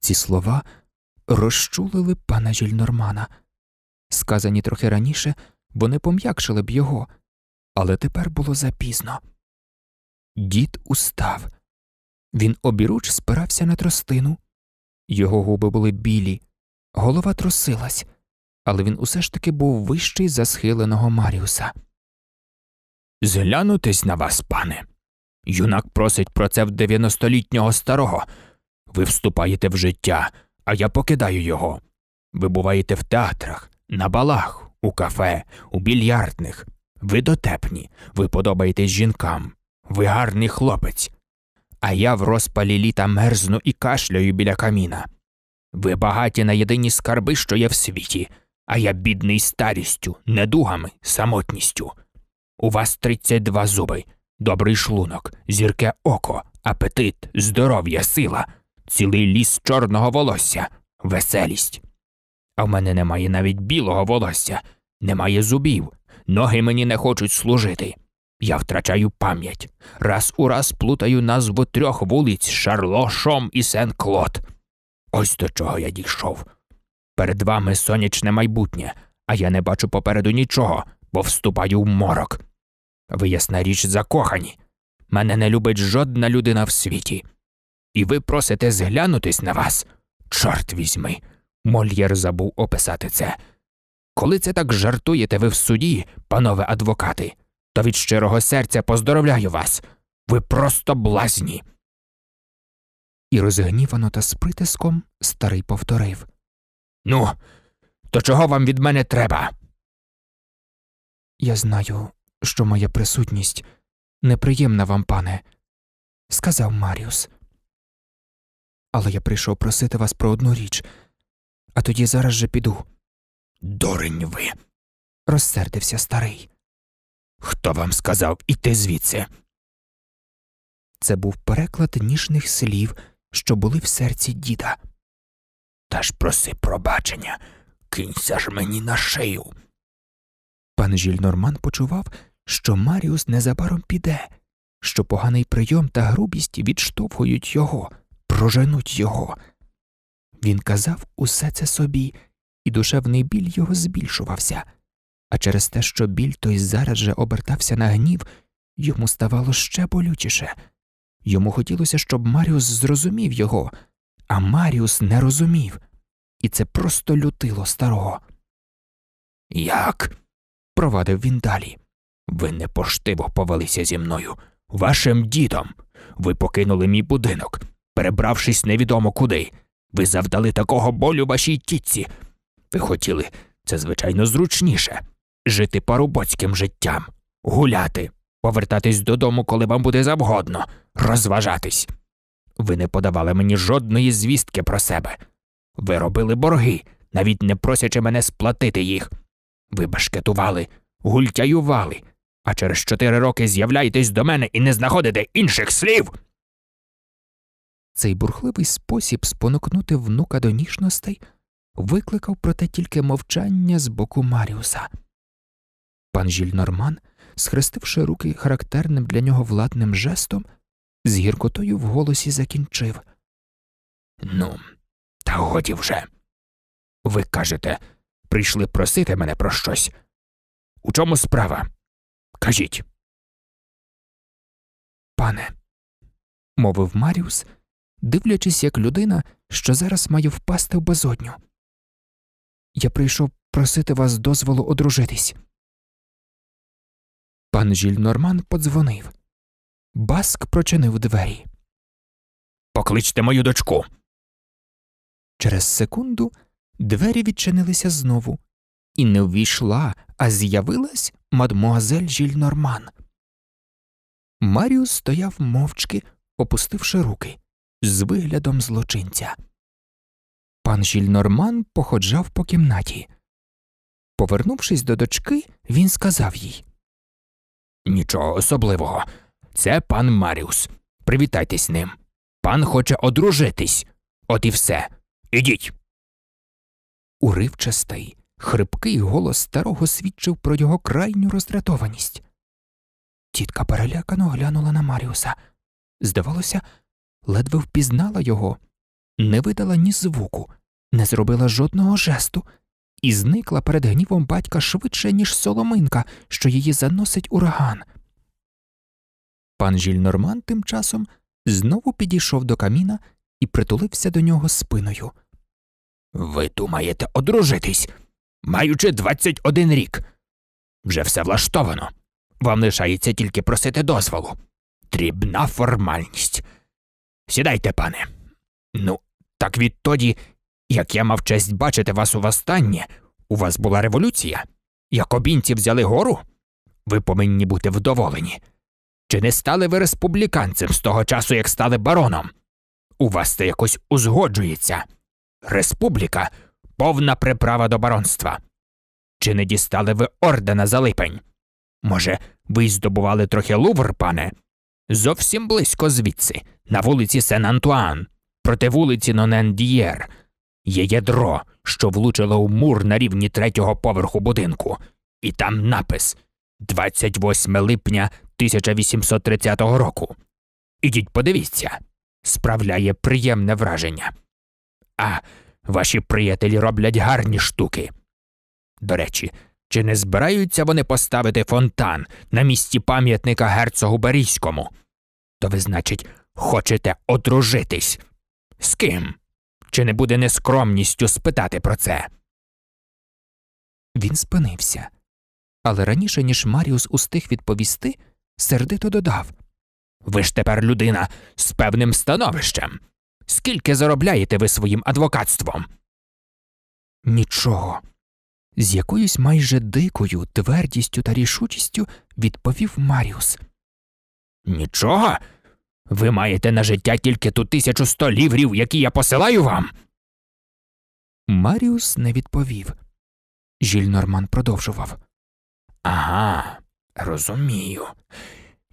Speaker 2: Ці слова розчулили пана Жільнормана.
Speaker 1: Сказані трохи раніше, вони пом'якшили б його, але тепер було запізно.
Speaker 2: Дід устав. Він обіруч спирався на тростину. Його губи були білі, голова трусилась, але він
Speaker 1: усе ж таки був вищий за схиленого Маріуса. Зглянутись на вас, пане. Юнак просить про це в дев'яностолітнього старого. Ви вступаєте в життя, а я покидаю його. Ви буваєте в театрах, на балах, у кафе, у більярдних. Ви дотепні, ви подобаєтесь жінкам, ви гарний хлопець. А я в розпалі літа мерзну і кашляю біля каміна. Ви багаті на єдині скарби, що є в світі, а я бідний старістю, недугами, самотністю. У вас 32 зуби, добрий шлунок, зірке око, апетит, здоров'я, сила, цілий ліс чорного волосся, веселість. А в мене немає навіть білого волосся, немає зубів, ноги мені не хочуть служити. Я втрачаю пам'ять. Раз у раз плутаю назву трьох вулиць Шарло, Шом і Сен Клод. Ось до чого я дійшов. Перед вами сонячне майбутнє, а я не бачу попереду нічого, бо вступаю в морок. Ви, ясна річ, закохані. Мене не любить жодна людина в світі. І ви просите зглянутись на вас. Чорт візьми. Мольєр забув описати це. Коли це так жартуєте ви в суді, панове адвокати, то від щирого серця поздоровляю
Speaker 2: вас. Ви просто блазні. І розгнівано та з притиском старий повторив
Speaker 1: Ну, то чого вам від мене
Speaker 3: треба?
Speaker 2: Я знаю, що моя присутність неприємна вам, пане, сказав Маріус. Але
Speaker 1: я прийшов просити вас про одну річ, а тоді зараз же піду.
Speaker 3: Дурень
Speaker 2: ви, розсердився старий. Хто вам сказав іти звідси? Це був переклад ніжних слів, що були в серці
Speaker 1: діда. Та ж проси пробачення,
Speaker 2: кинься ж мені на
Speaker 1: шию. Пан Жільнорман почував, що Маріус незабаром піде, що поганий прийом та грубість відштовхують його, проженуть його. Він казав усе це собі і душевний біль його збільшувався, а через те, що біль той зараз же обертався на гнів, йому ставало ще болючіше. Йому хотілося, щоб Маріус зрозумів його, а Маріус не розумів, і це просто лютило старого. Як? провадив він далі. Ви непоштиво повелися зі мною, вашим дідом. Ви покинули мій будинок, перебравшись невідомо куди. Ви завдали такого болю вашій тітці, ви хотіли, це, звичайно, зручніше жити парубоцьким життям, гуляти, повертатись додому, коли вам буде завгодно, розважатись. Ви не подавали мені жодної звістки про себе. Ви робили борги, навіть не просячи мене сплатити їх. Ви башкетували, гультяювали, а через чотири роки з'являєтесь до мене і не знаходите інших слів. Цей бурхливий спосіб спонукнути внука до ніжностей викликав проте тільки мовчання з боку Маріуса. Пан Жільнорман, схрестивши руки характерним для нього владним жестом, з гіркотою в голосі закінчив
Speaker 2: Ну, та годі вже. Ви кажете, прийшли просити мене про щось. У чому справа? Кажіть. Пане, мовив Маріус, дивлячись, як людина, що зараз має впасти в безодню. Я прийшов просити вас дозволу одружитись. Пан Жільнорман подзвонив. Баск прочинив двері. Покличте мою дочку. Через секунду двері відчинилися знову, і
Speaker 1: не ввійшла, а з'явилась мадмуазель Жільнорман. Норман. Маріус стояв мовчки, опустивши руки, з виглядом злочинця.
Speaker 2: Пан Жільнорман походжав по кімнаті. Повернувшись до дочки, він сказав їй Нічого особливого.
Speaker 1: Це пан Маріус. Привітайтесь ним. Пан хоче одружитись. От і все. Ідіть.
Speaker 2: Уривчастий, хрипкий голос старого свідчив про його крайню роздратованість. Тітка перелякано
Speaker 1: глянула на Маріуса. Здавалося, ледве впізнала його не видала ні звуку, не зробила жодного жесту і зникла перед гнівом батька швидше, ніж соломинка, що її заносить ураган. Пан Жільнорман тим часом знову підійшов до каміна і притулився до нього спиною. Ви думаєте одружитись, маючи 21 рік. Вже все влаштовано. Вам лишається тільки просити дозволу. Дрібна формальність. Сідайте, пане. Ну, так відтоді, як я мав честь бачити вас у востаннє, у вас була революція. Як обінці взяли гору? Ви повинні бути вдоволені. Чи не стали ви республіканцем з того часу, як стали бароном? У вас це якось узгоджується. Республіка повна приправа до баронства. Чи не дістали ви ордена за липень? Може, ви здобували трохи лувр, пане? Зовсім близько звідси, на вулиці Сен Антуан проти вулиці Нонендієр. Є ядро, що влучило у мур на рівні третього поверху будинку, і там напис 28 липня 1830 року. Ідіть подивіться, справляє приємне враження. А ваші приятелі роблять гарні штуки. До речі, чи не збираються вони поставити фонтан на місці пам'ятника герцогу Барійському? То ви, значить, хочете одружитись з ким? Чи не буде нескромністю спитати про це? Він спинився. Але раніше, ніж Маріус устиг відповісти, сердито додав Ви ж тепер людина з певним становищем. Скільки заробляєте ви своїм адвокатством? Нічого. З якоюсь майже дикою твердістю та рішучістю відповів Маріус. Нічого? Ви маєте на життя тільки ту тисячу сто ліврів, які я посилаю вам. Маріус не відповів. Жіль Норман продовжував.
Speaker 2: Ага, розумію.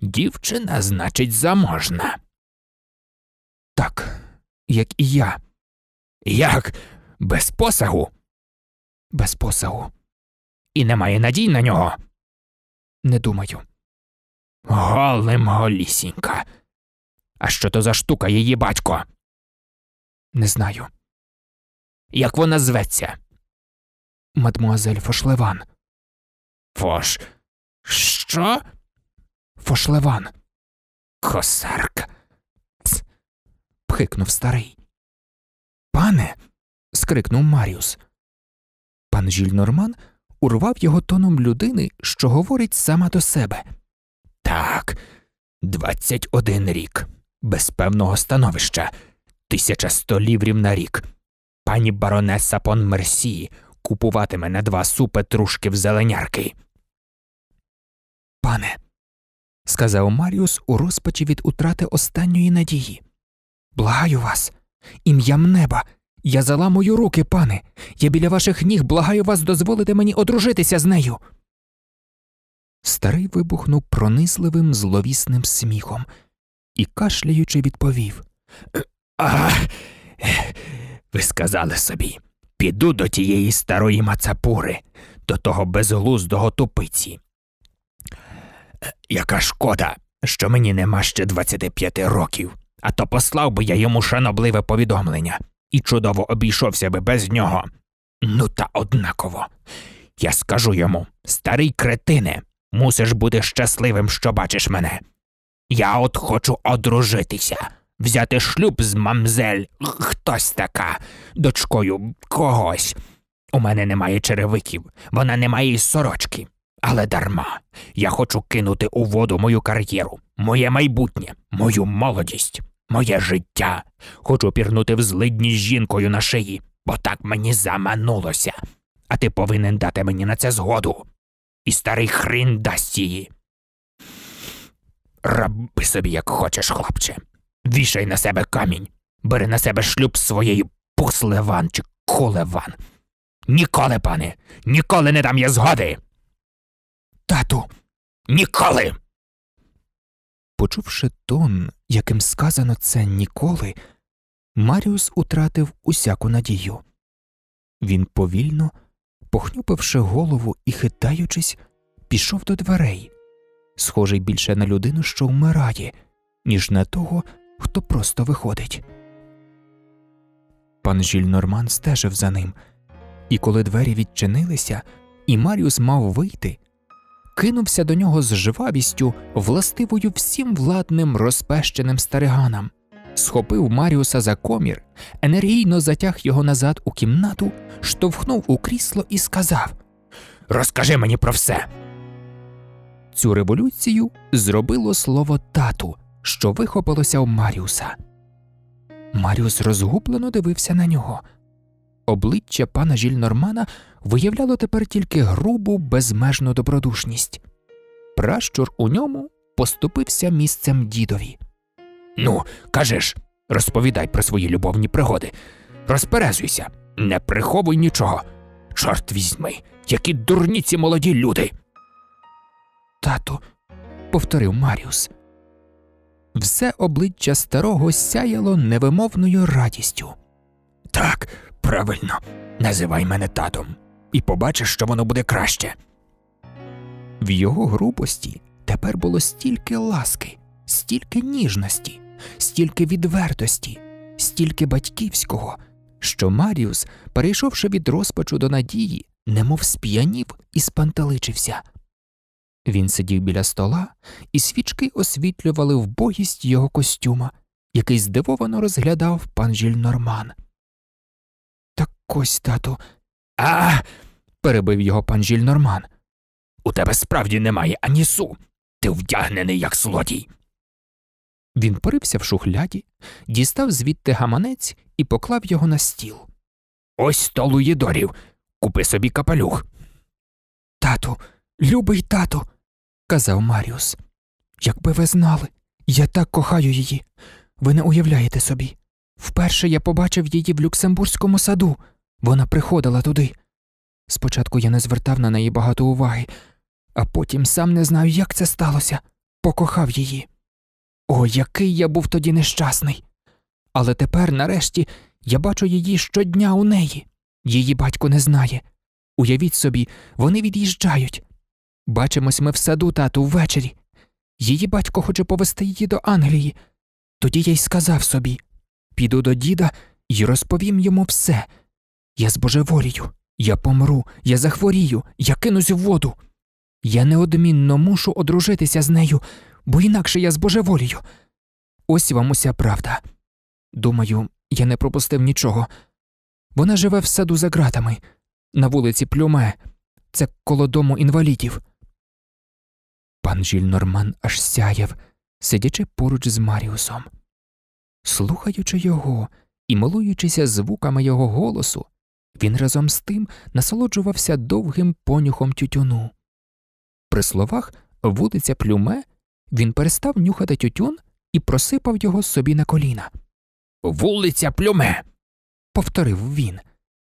Speaker 1: Дівчина,
Speaker 2: значить, заможна. Так, як і я. Як? Без посагу? Без посагу. І немає надій на нього. Не думаю. Голим голісінька. А що то за штука її батько? Не знаю. Як вона зветься? Мадмуазель Фошлеван. Фош.
Speaker 3: Що? Фошлеван. Косарк. Пс. пхикнув старий.
Speaker 2: Пане. скрикнув Маріус. Пан Жільнорман
Speaker 1: урвав його тоном людини, що говорить сама до себе. Так, двадцять один рік без певного становища, тисяча сто ліврів на рік. Пані баронеса Пон Мерсі купуватиме на два супи в зеленярки. Пане, сказав Маріус у розпачі від утрати останньої надії. Благаю вас, ім'ям неба. Я заламую руки, пане. Я біля ваших ніг благаю вас дозволити мені одружитися з нею. Старий вибухнув пронизливим зловісним сміхом і кашляючи відповів «Е, ви сказали собі, піду до тієї старої мацапури, до того безглуздого тупиці. Е, яка шкода, що мені нема ще 25 років, а то послав би я йому шанобливе повідомлення і чудово обійшовся би без нього. Ну, та однаково. Я скажу йому, старий кретине, мусиш бути щасливим, що бачиш мене. Я от хочу одружитися, взяти шлюб з мамзель, хтось така, дочкою когось. У мене немає черевиків, вона не має сорочки. Але дарма. Я хочу кинути у воду мою кар'єру, моє майбутнє, мою молодість, моє життя. Хочу пірнути в злидні з жінкою на шиї, бо так мені заманулося. А ти повинен дати мені на це згоду. І старий хрін дасть її. Раби собі, як хочеш, хлопче. Вішай на себе камінь, бери на себе шлюб своєї
Speaker 2: пуслеван чи кулеван. Ніколи, пане, ніколи не дам я згоди. Тату, ніколи. Почувши тон, яким сказано це ніколи, Маріус
Speaker 1: утратив усяку надію. Він повільно, похнюпивши голову і хитаючись, пішов до дверей схожий більше на людину, що вмирає, ніж на того, хто просто виходить. Пан жільнорман стежив за ним, і коли двері відчинилися, і Маріус мав вийти, кинувся до нього з жвавістю, властивою всім владним розпещеним стариганам, схопив Маріуса за комір, енергійно затяг його назад у кімнату, штовхнув у крісло і сказав Розкажи мені про все. Цю революцію зробило слово тату, що вихопилося у Маріуса. Маріус розгублено дивився на нього. Обличчя пана Жільнормана виявляло тепер тільки грубу, безмежну добродушність. Пращур у ньому поступився місцем дідові. Ну, кажеш, розповідай про свої любовні пригоди. Розперезуйся, не приховуй нічого. Чорт візьми, які дурні ці молоді люди. Тату, повторив Маріус. Все обличчя старого сяяло невимовною радістю. Так, правильно, називай мене татом, і побачиш, що воно буде краще. В його грубості тепер було стільки ласки, стільки ніжності, стільки відвертості, стільки батьківського, що Маріус, перейшовши від розпачу до надії, немов сп'янів і спантеличився. Він сидів біля стола, і свічки освітлювали вбогість його костюма, який здивовано розглядав пан Жільнорман.
Speaker 2: Так ось, тату.
Speaker 1: А. перебив його пан Жільнорман. У тебе справді немає ані су. Ти вдягнений, як злодій. Він порився в шухляді, дістав звідти гаманець і поклав його на стіл. Ось столу Єдорів, Купи собі капелюх. Тату, любий тату казав Маріус. Якби ви знали, я так кохаю її. Ви не уявляєте собі. Вперше я побачив її в Люксембурзькому саду. Вона приходила туди. Спочатку я не звертав на неї багато уваги, а потім сам не знаю, як це сталося, покохав її. О, який я був тоді нещасний. Але тепер, нарешті, я бачу її щодня у неї. Її батько не знає. Уявіть собі, вони від'їжджають. Бачимось ми в саду, тату, ввечері. Її батько хоче повести її до Англії. Тоді я й сказав собі піду до діда і розповім йому все. Я збожеволію, я помру, я захворію, я кинусь в воду. Я неодмінно мушу одружитися з нею, бо інакше я збожеволію. Ось вам уся правда. Думаю, я не пропустив нічого. Вона живе в саду за ґратами, на вулиці Плюме, це коло дому інвалідів. Пан жільнорман аж сяяв, сидячи поруч з Маріусом. Слухаючи його і милуючися звуками його голосу, він разом з тим насолоджувався довгим понюхом тютюну. При словах вулиця Плюме він перестав нюхати тютюн і просипав його собі на коліна. Вулиця Плюме. повторив він.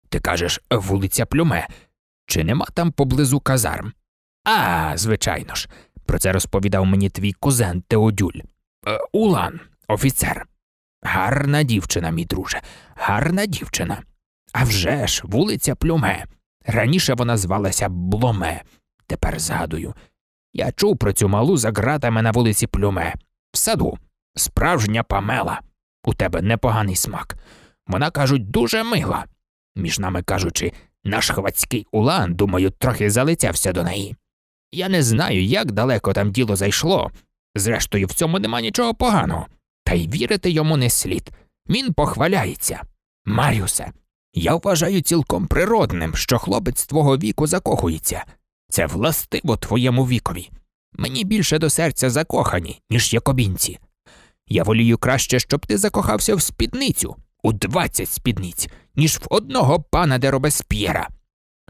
Speaker 1: Ти кажеш, вулиця Плюме. Чи нема там поблизу казарм? А, звичайно ж. Про це розповідав мені твій кузен Теодюль. Е, улан, офіцер. Гарна дівчина, мій друже, гарна дівчина. А вже ж, вулиця Плюме. Раніше вона звалася Бломе, тепер згадую. Я чув про цю малу за ґратами на вулиці Плюме. В саду, справжня памела. У тебе непоганий смак. Вона, кажуть, дуже мила. Між нами кажучи, наш хвацький улан, думаю, трохи залицявся до неї. Я не знаю, як далеко там діло зайшло. Зрештою, в цьому нема нічого поганого, та й вірити йому не слід. Він похваляється. Маріусе, я вважаю цілком природним, що хлопець твого віку закохується. Це властиво твоєму вікові. Мені більше до серця закохані, ніж якобінці. Я волію краще, щоб ти закохався в спідницю, у двадцять спідниць, ніж в одного пана де Робесп'єра.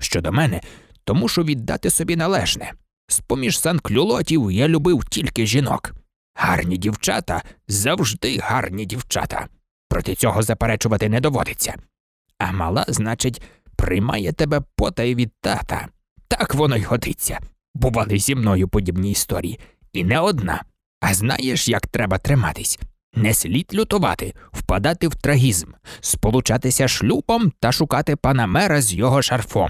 Speaker 1: Щодо мене, то мушу віддати собі належне. З поміж санклюлотів я любив тільки жінок. Гарні дівчата завжди гарні дівчата. Проти цього заперечувати не доводиться. А мала, значить, приймає тебе потай від тата. Так воно й годиться. Бували зі мною подібні історії. І не одна. А знаєш, як треба триматись? Не слід лютувати, впадати в трагізм, сполучатися шлюбом та шукати пана мера з його шарфом.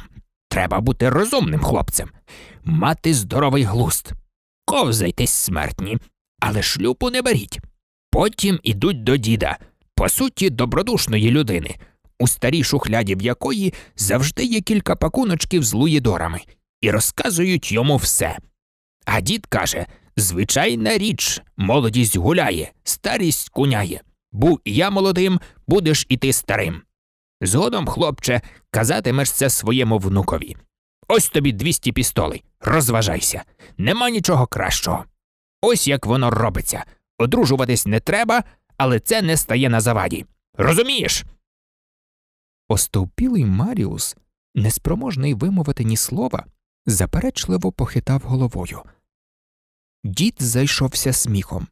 Speaker 1: Треба бути розумним хлопцем, мати здоровий глуст. Ковзайтесь смертні, але шлюпу не беріть. Потім ідуть до діда, по суті, добродушної людини, у старій шухляді в якої завжди є кілька пакуночків з луїдорами, і розказують йому все. А дід каже звичайна річ, молодість гуляє, старість куняє. Був і я молодим, будеш і ти старим. Згодом, хлопче, казатимеш це своєму внукові. Ось тобі двісті пістолей. Розважайся. Нема нічого кращого. Ось як воно робиться. Одружуватись не треба, але це не стає на заваді. Розумієш? Остовпілий Маріус, неспроможний вимовити ні слова, заперечливо похитав головою. Дід зайшовся сміхом,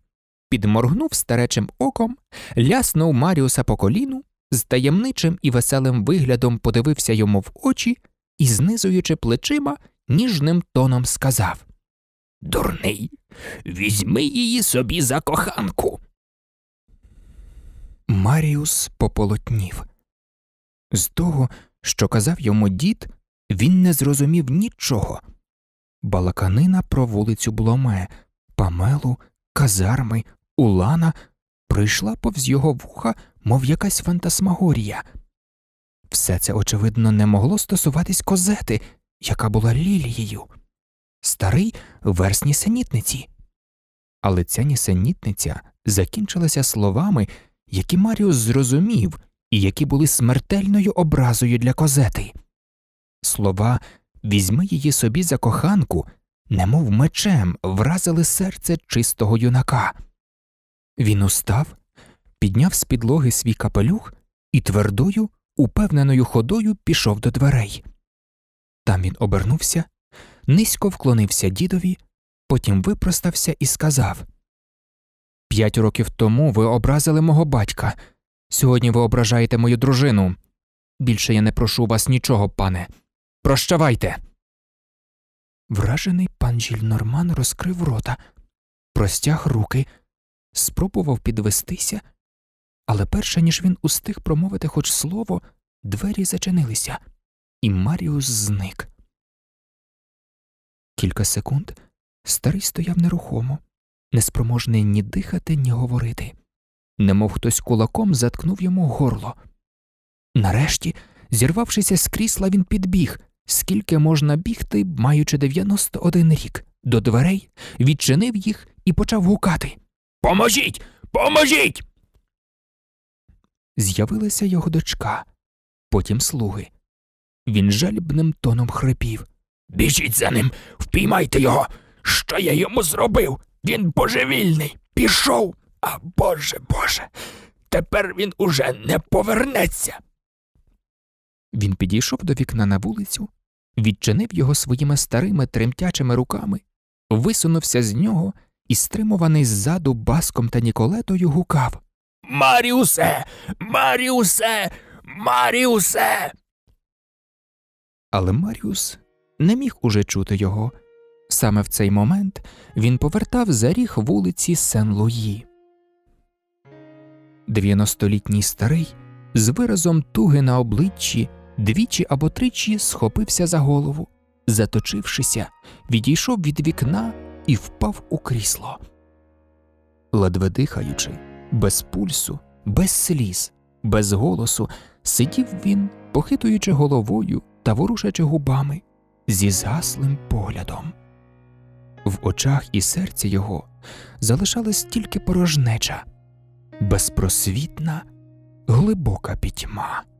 Speaker 1: підморгнув старечим оком, ляснув Маріуса по коліну з таємничим і веселим виглядом подивився йому в очі і, знизуючи плечима, ніжним тоном сказав Дурний, візьми її собі за
Speaker 3: коханку.
Speaker 1: Маріус пополотнів. З того, що казав йому дід, він не зрозумів нічого. Балаканина про вулицю Бломе, Памелу, казарми, Улана прийшла повз його вуха мов якась фантасмагорія. Все це, очевидно, не могло стосуватись козети, яка була лілією, старий верс нісенітниці. Але ця нісенітниця закінчилася словами, які Маріус зрозумів і які були смертельною образою для козети. Слова візьми її собі за коханку, немов мечем вразили серце чистого юнака. Він устав підняв з підлоги свій капелюх і твердою, упевненою ходою пішов до дверей. Там він обернувся, низько вклонився дідові, потім випростався і сказав П'ять років тому ви образили мого батька. Сьогодні ви ображаєте мою дружину. Більше я не прошу вас нічого, пане. Прощавайте. Вражений пан Жільнорман розкрив рота, простяг руки, спробував підвестися але перше ніж він устиг промовити хоч слово,
Speaker 2: двері зачинилися, і Маріус зник. Кілька секунд старий стояв нерухомо, неспроможний ні
Speaker 1: дихати, ні говорити, немов хтось кулаком заткнув йому горло. Нарешті, зірвавшися з крісла, він підбіг, скільки можна бігти, маючи 91 рік, до дверей, відчинив їх і почав гукати
Speaker 2: Поможіть! Поможіть!
Speaker 1: з'явилася його дочка, потім слуги. Він жалібним тоном хрипів Біжіть за ним, впіймайте його. Що я йому зробив? Він божевільний. Пішов. А Боже Боже, тепер він уже не повернеться. Він підійшов до вікна на вулицю, відчинив його своїми старими тремтячими руками, висунувся з нього і, стримуваний ззаду баском та ніколетою, гукав Маріусе, Маріусе, Маріусе. Але Маріус не міг уже чути його. Саме в цей момент він повертав за ріг вулиці Сен Луї. Дев'яностолітній старий з виразом туги на обличчі двічі або тричі схопився за голову, заточившися, відійшов від вікна і впав у крісло. Ледве дихаючи без пульсу, без сліз, без голосу сидів він, похитуючи головою та ворушачи губами зі згаслим поглядом. В очах і серці його залишалась тільки порожнеча, безпросвітна, глибока пітьма.